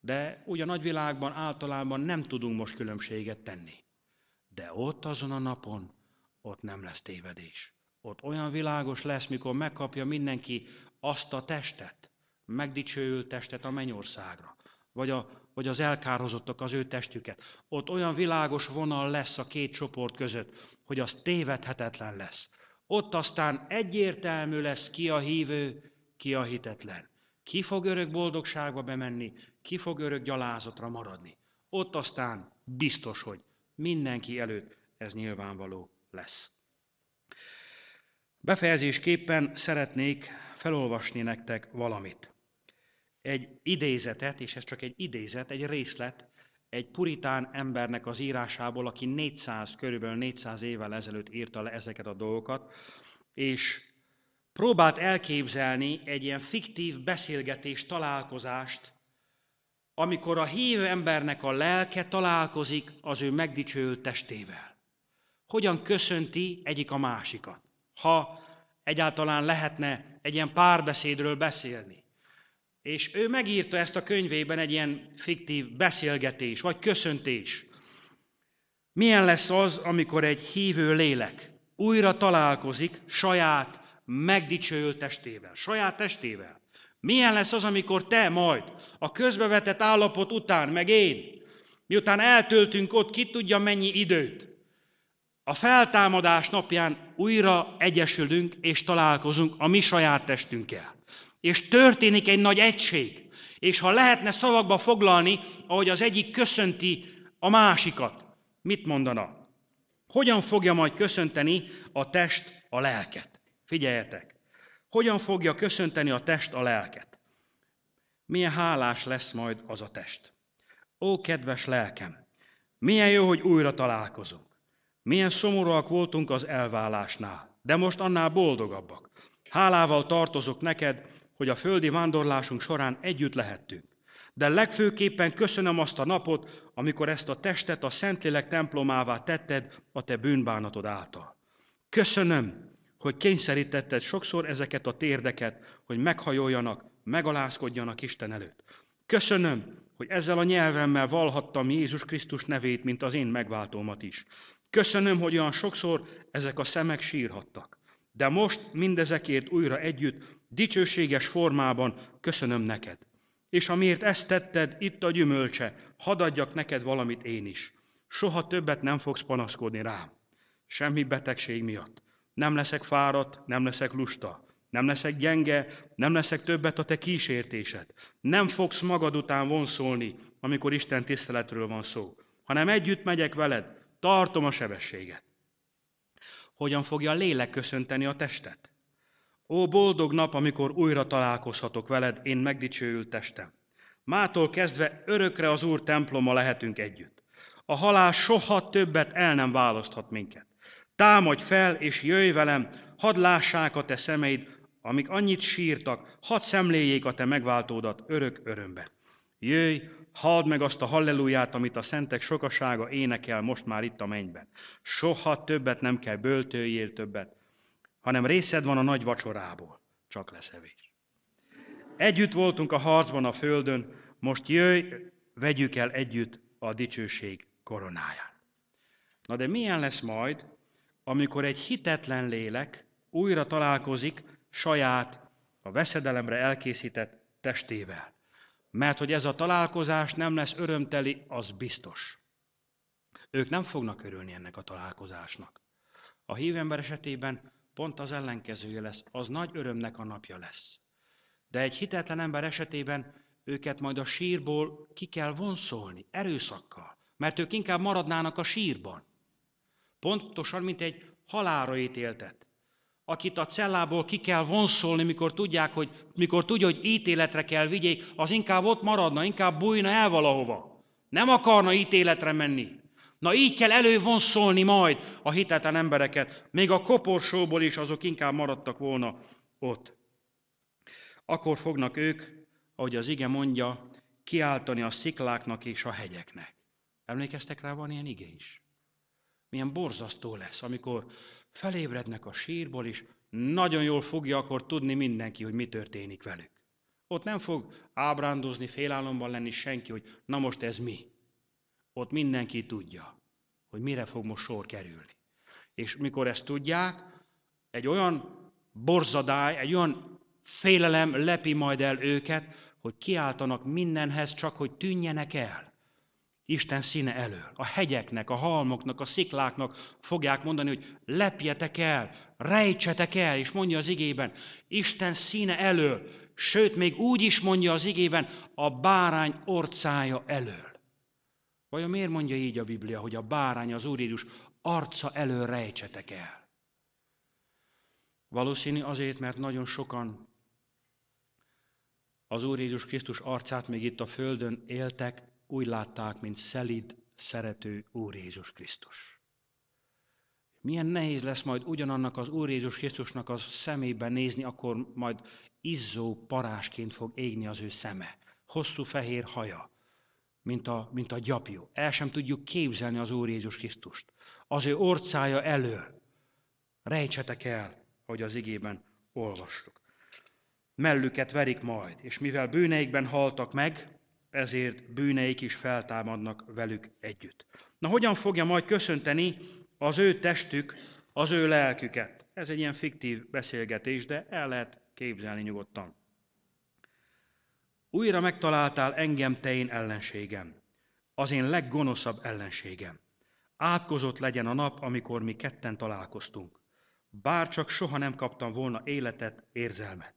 De úgy a nagyvilágban általában nem tudunk most különbséget tenni. De ott azon a napon, ott nem lesz tévedés. Ott olyan világos lesz, mikor megkapja mindenki azt a testet, megdicsőült testet a mennyországra, vagy, a, vagy az elkározottak az ő testüket. Ott olyan világos vonal lesz a két csoport között, hogy az tévedhetetlen lesz. Ott aztán egyértelmű lesz ki a hívő, ki a hitetlen. Ki fog örök boldogságba bemenni, ki fog örök gyalázatra maradni. Ott aztán biztos, hogy mindenki előtt ez nyilvánvaló lesz. Befejezésképpen szeretnék felolvasni nektek valamit. Egy idézetet, és ez csak egy idézet, egy részlet, egy puritán embernek az írásából, aki 400, körülbelül 400 évvel ezelőtt írta le ezeket a dolgokat, és próbált elképzelni egy ilyen fiktív beszélgetés, találkozást, amikor a hívő embernek a lelke találkozik az ő megdicsőült testével. Hogyan köszönti egyik a másikat, ha egyáltalán lehetne egy ilyen párbeszédről beszélni. És ő megírta ezt a könyvében egy ilyen fiktív beszélgetés, vagy köszöntés. Milyen lesz az, amikor egy hívő lélek újra találkozik saját Megdicsőült testével, saját testével. Milyen lesz az, amikor te majd, a közbevetett állapot után, meg én, miután eltöltünk ott, ki tudja mennyi időt, a feltámadás napján újra egyesülünk és találkozunk a mi saját testünkkel. És történik egy nagy egység. És ha lehetne szavakba foglalni, ahogy az egyik köszönti a másikat, mit mondana? Hogyan fogja majd köszönteni a test a lelket? Figyeljetek! Hogyan fogja köszönteni a test a lelket? Milyen hálás lesz majd az a test? Ó, kedves lelkem! Milyen jó, hogy újra találkozunk! Milyen szomorúak voltunk az elválásnál, de most annál boldogabbak. Hálával tartozok neked, hogy a földi vándorlásunk során együtt lehettünk. De legfőképpen köszönöm azt a napot, amikor ezt a testet a Szentlélek templomává tetted a te bűnbánatod által. Köszönöm, hogy kényszerítetted sokszor ezeket a térdeket, hogy meghajoljanak, megalázkodjanak Isten előtt. Köszönöm, hogy ezzel a nyelvemmel valhattam Jézus Krisztus nevét, mint az én megváltómat is. Köszönöm, hogy olyan sokszor ezek a szemek sírhattak. De most mindezekért újra együtt, dicsőséges formában köszönöm neked. És amiért ezt tetted, itt a gyümölcse, hadd adjak neked valamit én is. Soha többet nem fogsz panaszkodni rám. Semmi betegség miatt, nem leszek fáradt, nem leszek lusta, nem leszek gyenge, nem leszek többet a te kísértésed. Nem fogsz magad után vonszolni, amikor Isten tiszteletről van szó, hanem együtt megyek veled, tartom a sebességet. Hogyan fogja a lélek köszönteni a testet? Ó, boldog nap, amikor újra találkozhatok veled, én megdicsőült testem. Mától kezdve örökre az Úr temploma lehetünk együtt. A halál soha többet el nem választhat minket. Támadj fel, és jöjj velem, hadd lássák a te szemeid, amik annyit sírtak, hadd szemléljék a te megváltódat örök örömbe. Jöjj, halld meg azt a hallelujját, amit a szentek sokasága énekel most már itt a mennyben. Soha többet nem kell böltőjél többet, hanem részed van a nagy vacsorából, csak leszevés. Együtt voltunk a harcban a földön, most jöjj, vegyük el együtt a dicsőség koronáját. Na de milyen lesz majd amikor egy hitetlen lélek újra találkozik saját, a veszedelemre elkészített testével. Mert hogy ez a találkozás nem lesz örömteli, az biztos. Ők nem fognak örülni ennek a találkozásnak. A hívember esetében pont az ellenkezője lesz, az nagy örömnek a napja lesz. De egy hitetlen ember esetében őket majd a sírból ki kell vonszolni, erőszakkal, mert ők inkább maradnának a sírban. Pontosan, mint egy halára ítéltet, akit a cellából ki kell vonszolni, mikor, tudják, hogy, mikor tudja, hogy ítéletre kell vigyék, az inkább ott maradna, inkább bújna el valahova. Nem akarna ítéletre menni. Na így kell elővonszolni majd a hitetlen embereket. Még a koporsóból is azok inkább maradtak volna ott. Akkor fognak ők, ahogy az ige mondja, kiáltani a szikláknak és a hegyeknek. Emlékeztek rá, van ilyen ige is. Milyen borzasztó lesz, amikor felébrednek a sírból, és nagyon jól fogja akkor tudni mindenki, hogy mi történik velük. Ott nem fog ábrándozni, félállomban lenni senki, hogy na most ez mi. Ott mindenki tudja, hogy mire fog most sor kerülni. És mikor ezt tudják, egy olyan borzadály, egy olyan félelem lepi majd el őket, hogy kiáltanak mindenhez, csak hogy tűnjenek el. Isten színe elől. A hegyeknek, a halmoknak, a szikláknak fogják mondani, hogy lepjetek el, rejtsetek el, és mondja az igében, Isten színe elől, sőt, még úgy is mondja az igében, a bárány orcája elől. Vajon miért mondja így a Biblia, hogy a bárány, az Úr Jézus arca elől rejtsetek el? Valószínű azért, mert nagyon sokan az Úr Jézus Krisztus arcát még itt a földön éltek, úgy látták, mint szelid, szerető Úr Jézus Krisztus. Milyen nehéz lesz majd ugyanannak az Úr Jézus Krisztusnak a szemébe nézni, akkor majd izzó parásként fog égni az ő szeme. Hosszú fehér haja, mint a, mint a gyapjú. El sem tudjuk képzelni az Úr Jézus Krisztust. Az ő orcája elő. Rejtsetek el, hogy az igében olvastuk. Mellüket verik majd, és mivel bűneikben haltak meg, ezért bűneik is feltámadnak velük együtt. Na hogyan fogja majd köszönteni az ő testük, az ő lelküket? Ez egy ilyen fiktív beszélgetés, de el lehet képzelni nyugodtan. Újra megtaláltál engem, te én ellenségem, az én leggonoszabb ellenségem. Átkozott legyen a nap, amikor mi ketten találkoztunk. Bár csak soha nem kaptam volna életet, érzelmet.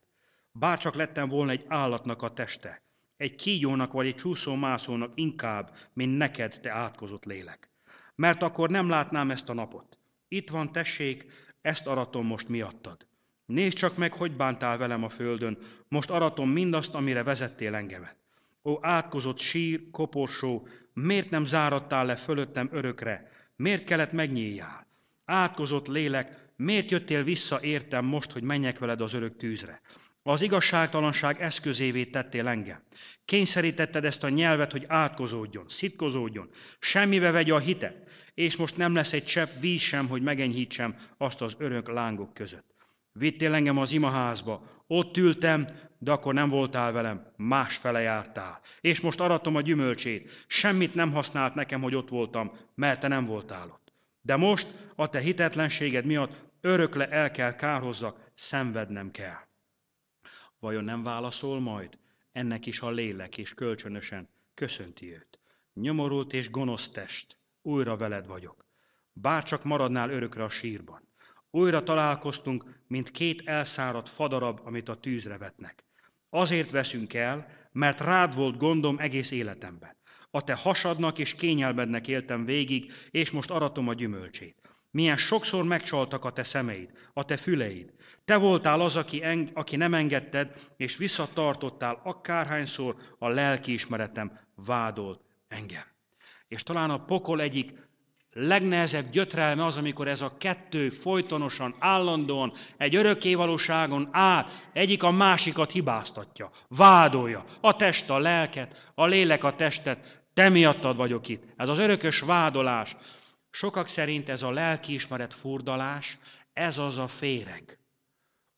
Bár csak lettem volna egy állatnak a teste egy kígyónak vagy egy csúszómászónak inkább, mint neked, te átkozott lélek. Mert akkor nem látnám ezt a napot. Itt van, tessék, ezt aratom most miattad. Nézd csak meg, hogy bántál velem a földön, most aratom mindazt, amire vezettél engemet. Ó, átkozott sír, koporsó, miért nem záradtál le fölöttem örökre? Miért kellett megnyíljál? Átkozott lélek, miért jöttél vissza értem most, hogy menjek veled az örök tűzre? Az igazságtalanság eszközévé tettél engem. Kényszerítetted ezt a nyelvet, hogy átkozódjon, szitkozódjon, semmibe vegye a hitet, és most nem lesz egy csepp víz sem, hogy megenyhítsem azt az örök lángok között. Vittél engem az imaházba, ott ültem, de akkor nem voltál velem, másfele jártál. És most aratom a gyümölcsét, semmit nem használt nekem, hogy ott voltam, mert te nem voltál ott. De most a te hitetlenséged miatt örökle el kell kárhozzak, szenvednem kell. Vajon nem válaszol majd? Ennek is a lélek, és kölcsönösen köszönti őt. Nyomorult és gonosz test, újra veled vagyok. Bárcsak maradnál örökre a sírban. Újra találkoztunk, mint két elszáradt fadarab, amit a tűzre vetnek. Azért veszünk el, mert rád volt gondom egész életemben. A te hasadnak és kényelmednek éltem végig, és most aratom a gyümölcsét. Milyen sokszor megcsaltak a te szemeid, a te füleid, te voltál az, aki, eng, aki nem engedted, és visszatartottál akárhányszor a lelkiismeretem vádolt engem. És talán a pokol egyik legnehezebb gyötrelme az, amikor ez a kettő folytonosan, állandóan, egy örökkévalóságon át egyik a másikat hibáztatja, vádolja, a test a lelket, a lélek a testet, te miattad vagyok itt. Ez az örökös vádolás. Sokak szerint ez a lelkiismeret furdalás, ez az a féreg,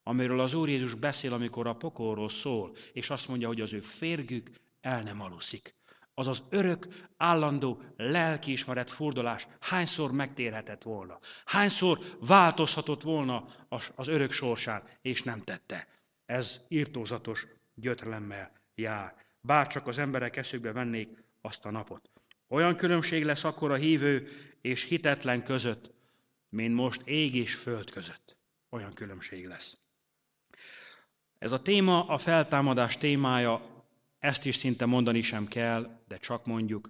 amiről az Úr Jézus beszél, amikor a pokolról szól, és azt mondja, hogy az ő férgük el nem aluszik. Az az örök, állandó lelkiismeret fordulás hányszor megtérhetett volna, hányszor változhatott volna az örök sorsán, és nem tette. Ez írtózatos gyötrelemmel jár. Bárcsak az emberek eszükbe vennék azt a napot. Olyan különbség lesz akkor a hívő és hitetlen között, mint most ég és föld között. Olyan különbség lesz. Ez a téma, a feltámadás témája, ezt is szinte mondani sem kell, de csak mondjuk,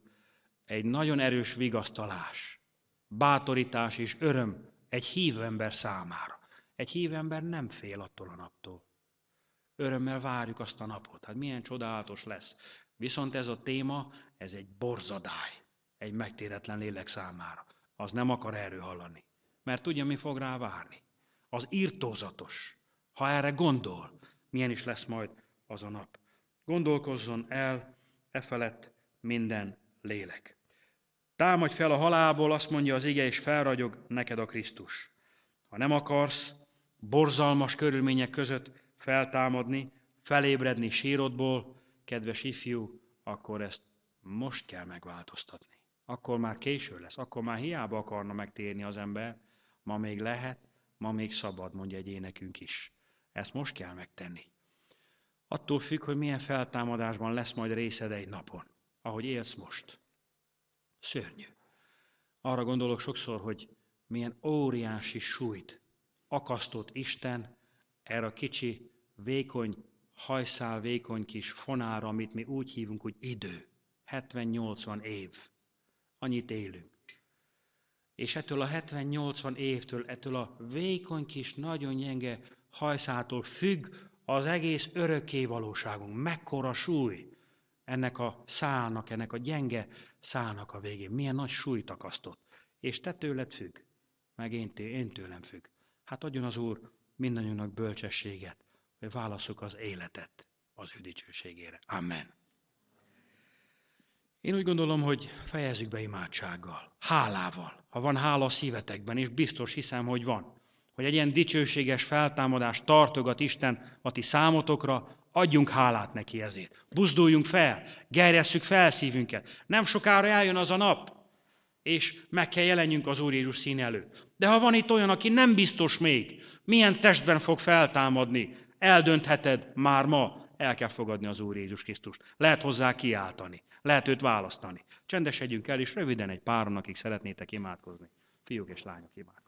egy nagyon erős vigasztalás, bátorítás és öröm egy hívő ember számára. Egy hívő ember nem fél attól a naptól. Örömmel várjuk azt a napot. Hát milyen csodálatos lesz. Viszont ez a téma, ez egy borzadály egy megtéretlen lélek számára. Az nem akar erről hallani, mert tudja, mi fog rá várni. Az írtózatos, ha erre gondol, milyen is lesz majd az a nap. Gondolkozzon el e felett minden lélek. Támadj fel a halálból, azt mondja az ige, és felragyog neked a Krisztus. Ha nem akarsz borzalmas körülmények között feltámadni, felébredni sírodból, kedves ifjú, akkor ezt most kell megváltoztatni. Akkor már késő lesz, akkor már hiába akarna megtérni az ember, ma még lehet, ma még szabad, mondja egy énekünk is. Ezt most kell megtenni. Attól függ, hogy milyen feltámadásban lesz majd részed egy napon, ahogy élsz most. Szörnyű. Arra gondolok sokszor, hogy milyen óriási súlyt akasztott Isten erre a kicsi, vékony, hajszál vékony kis fonára, amit mi úgy hívunk, hogy idő. 70-80 év. Annyit élünk. És ettől a 70-80 évtől, ettől a vékony kis, nagyon gyenge hajszától függ az egész örökké valóságunk. Mekkora súly ennek a szálnak, ennek a gyenge szálnak a végén. Milyen nagy súlyt akasztott. És te tőled függ, meg én, én tőlem függ. Hát adjon az Úr mindannyiunknak bölcsességet, hogy válaszuk az életet az ő dicsőségére. Amen. Én úgy gondolom, hogy fejezzük be imádsággal, hálával. Ha van hála a szívetekben, és biztos hiszem, hogy van, hogy egy ilyen dicsőséges feltámadást tartogat Isten a ti számotokra, adjunk hálát neki ezért. Buzduljunk fel, gerjesszük fel szívünket. Nem sokára eljön az a nap, és meg kell jelenjünk az Úr Jézus szín elő. De ha van itt olyan, aki nem biztos még, milyen testben fog feltámadni, eldöntheted már ma, el kell fogadni az Úr Jézus Krisztust. Lehet hozzá kiáltani, lehet őt választani. Csendesedjünk el, és röviden egy páron, akik szeretnétek imádkozni. Fiúk és lányok imádkozni.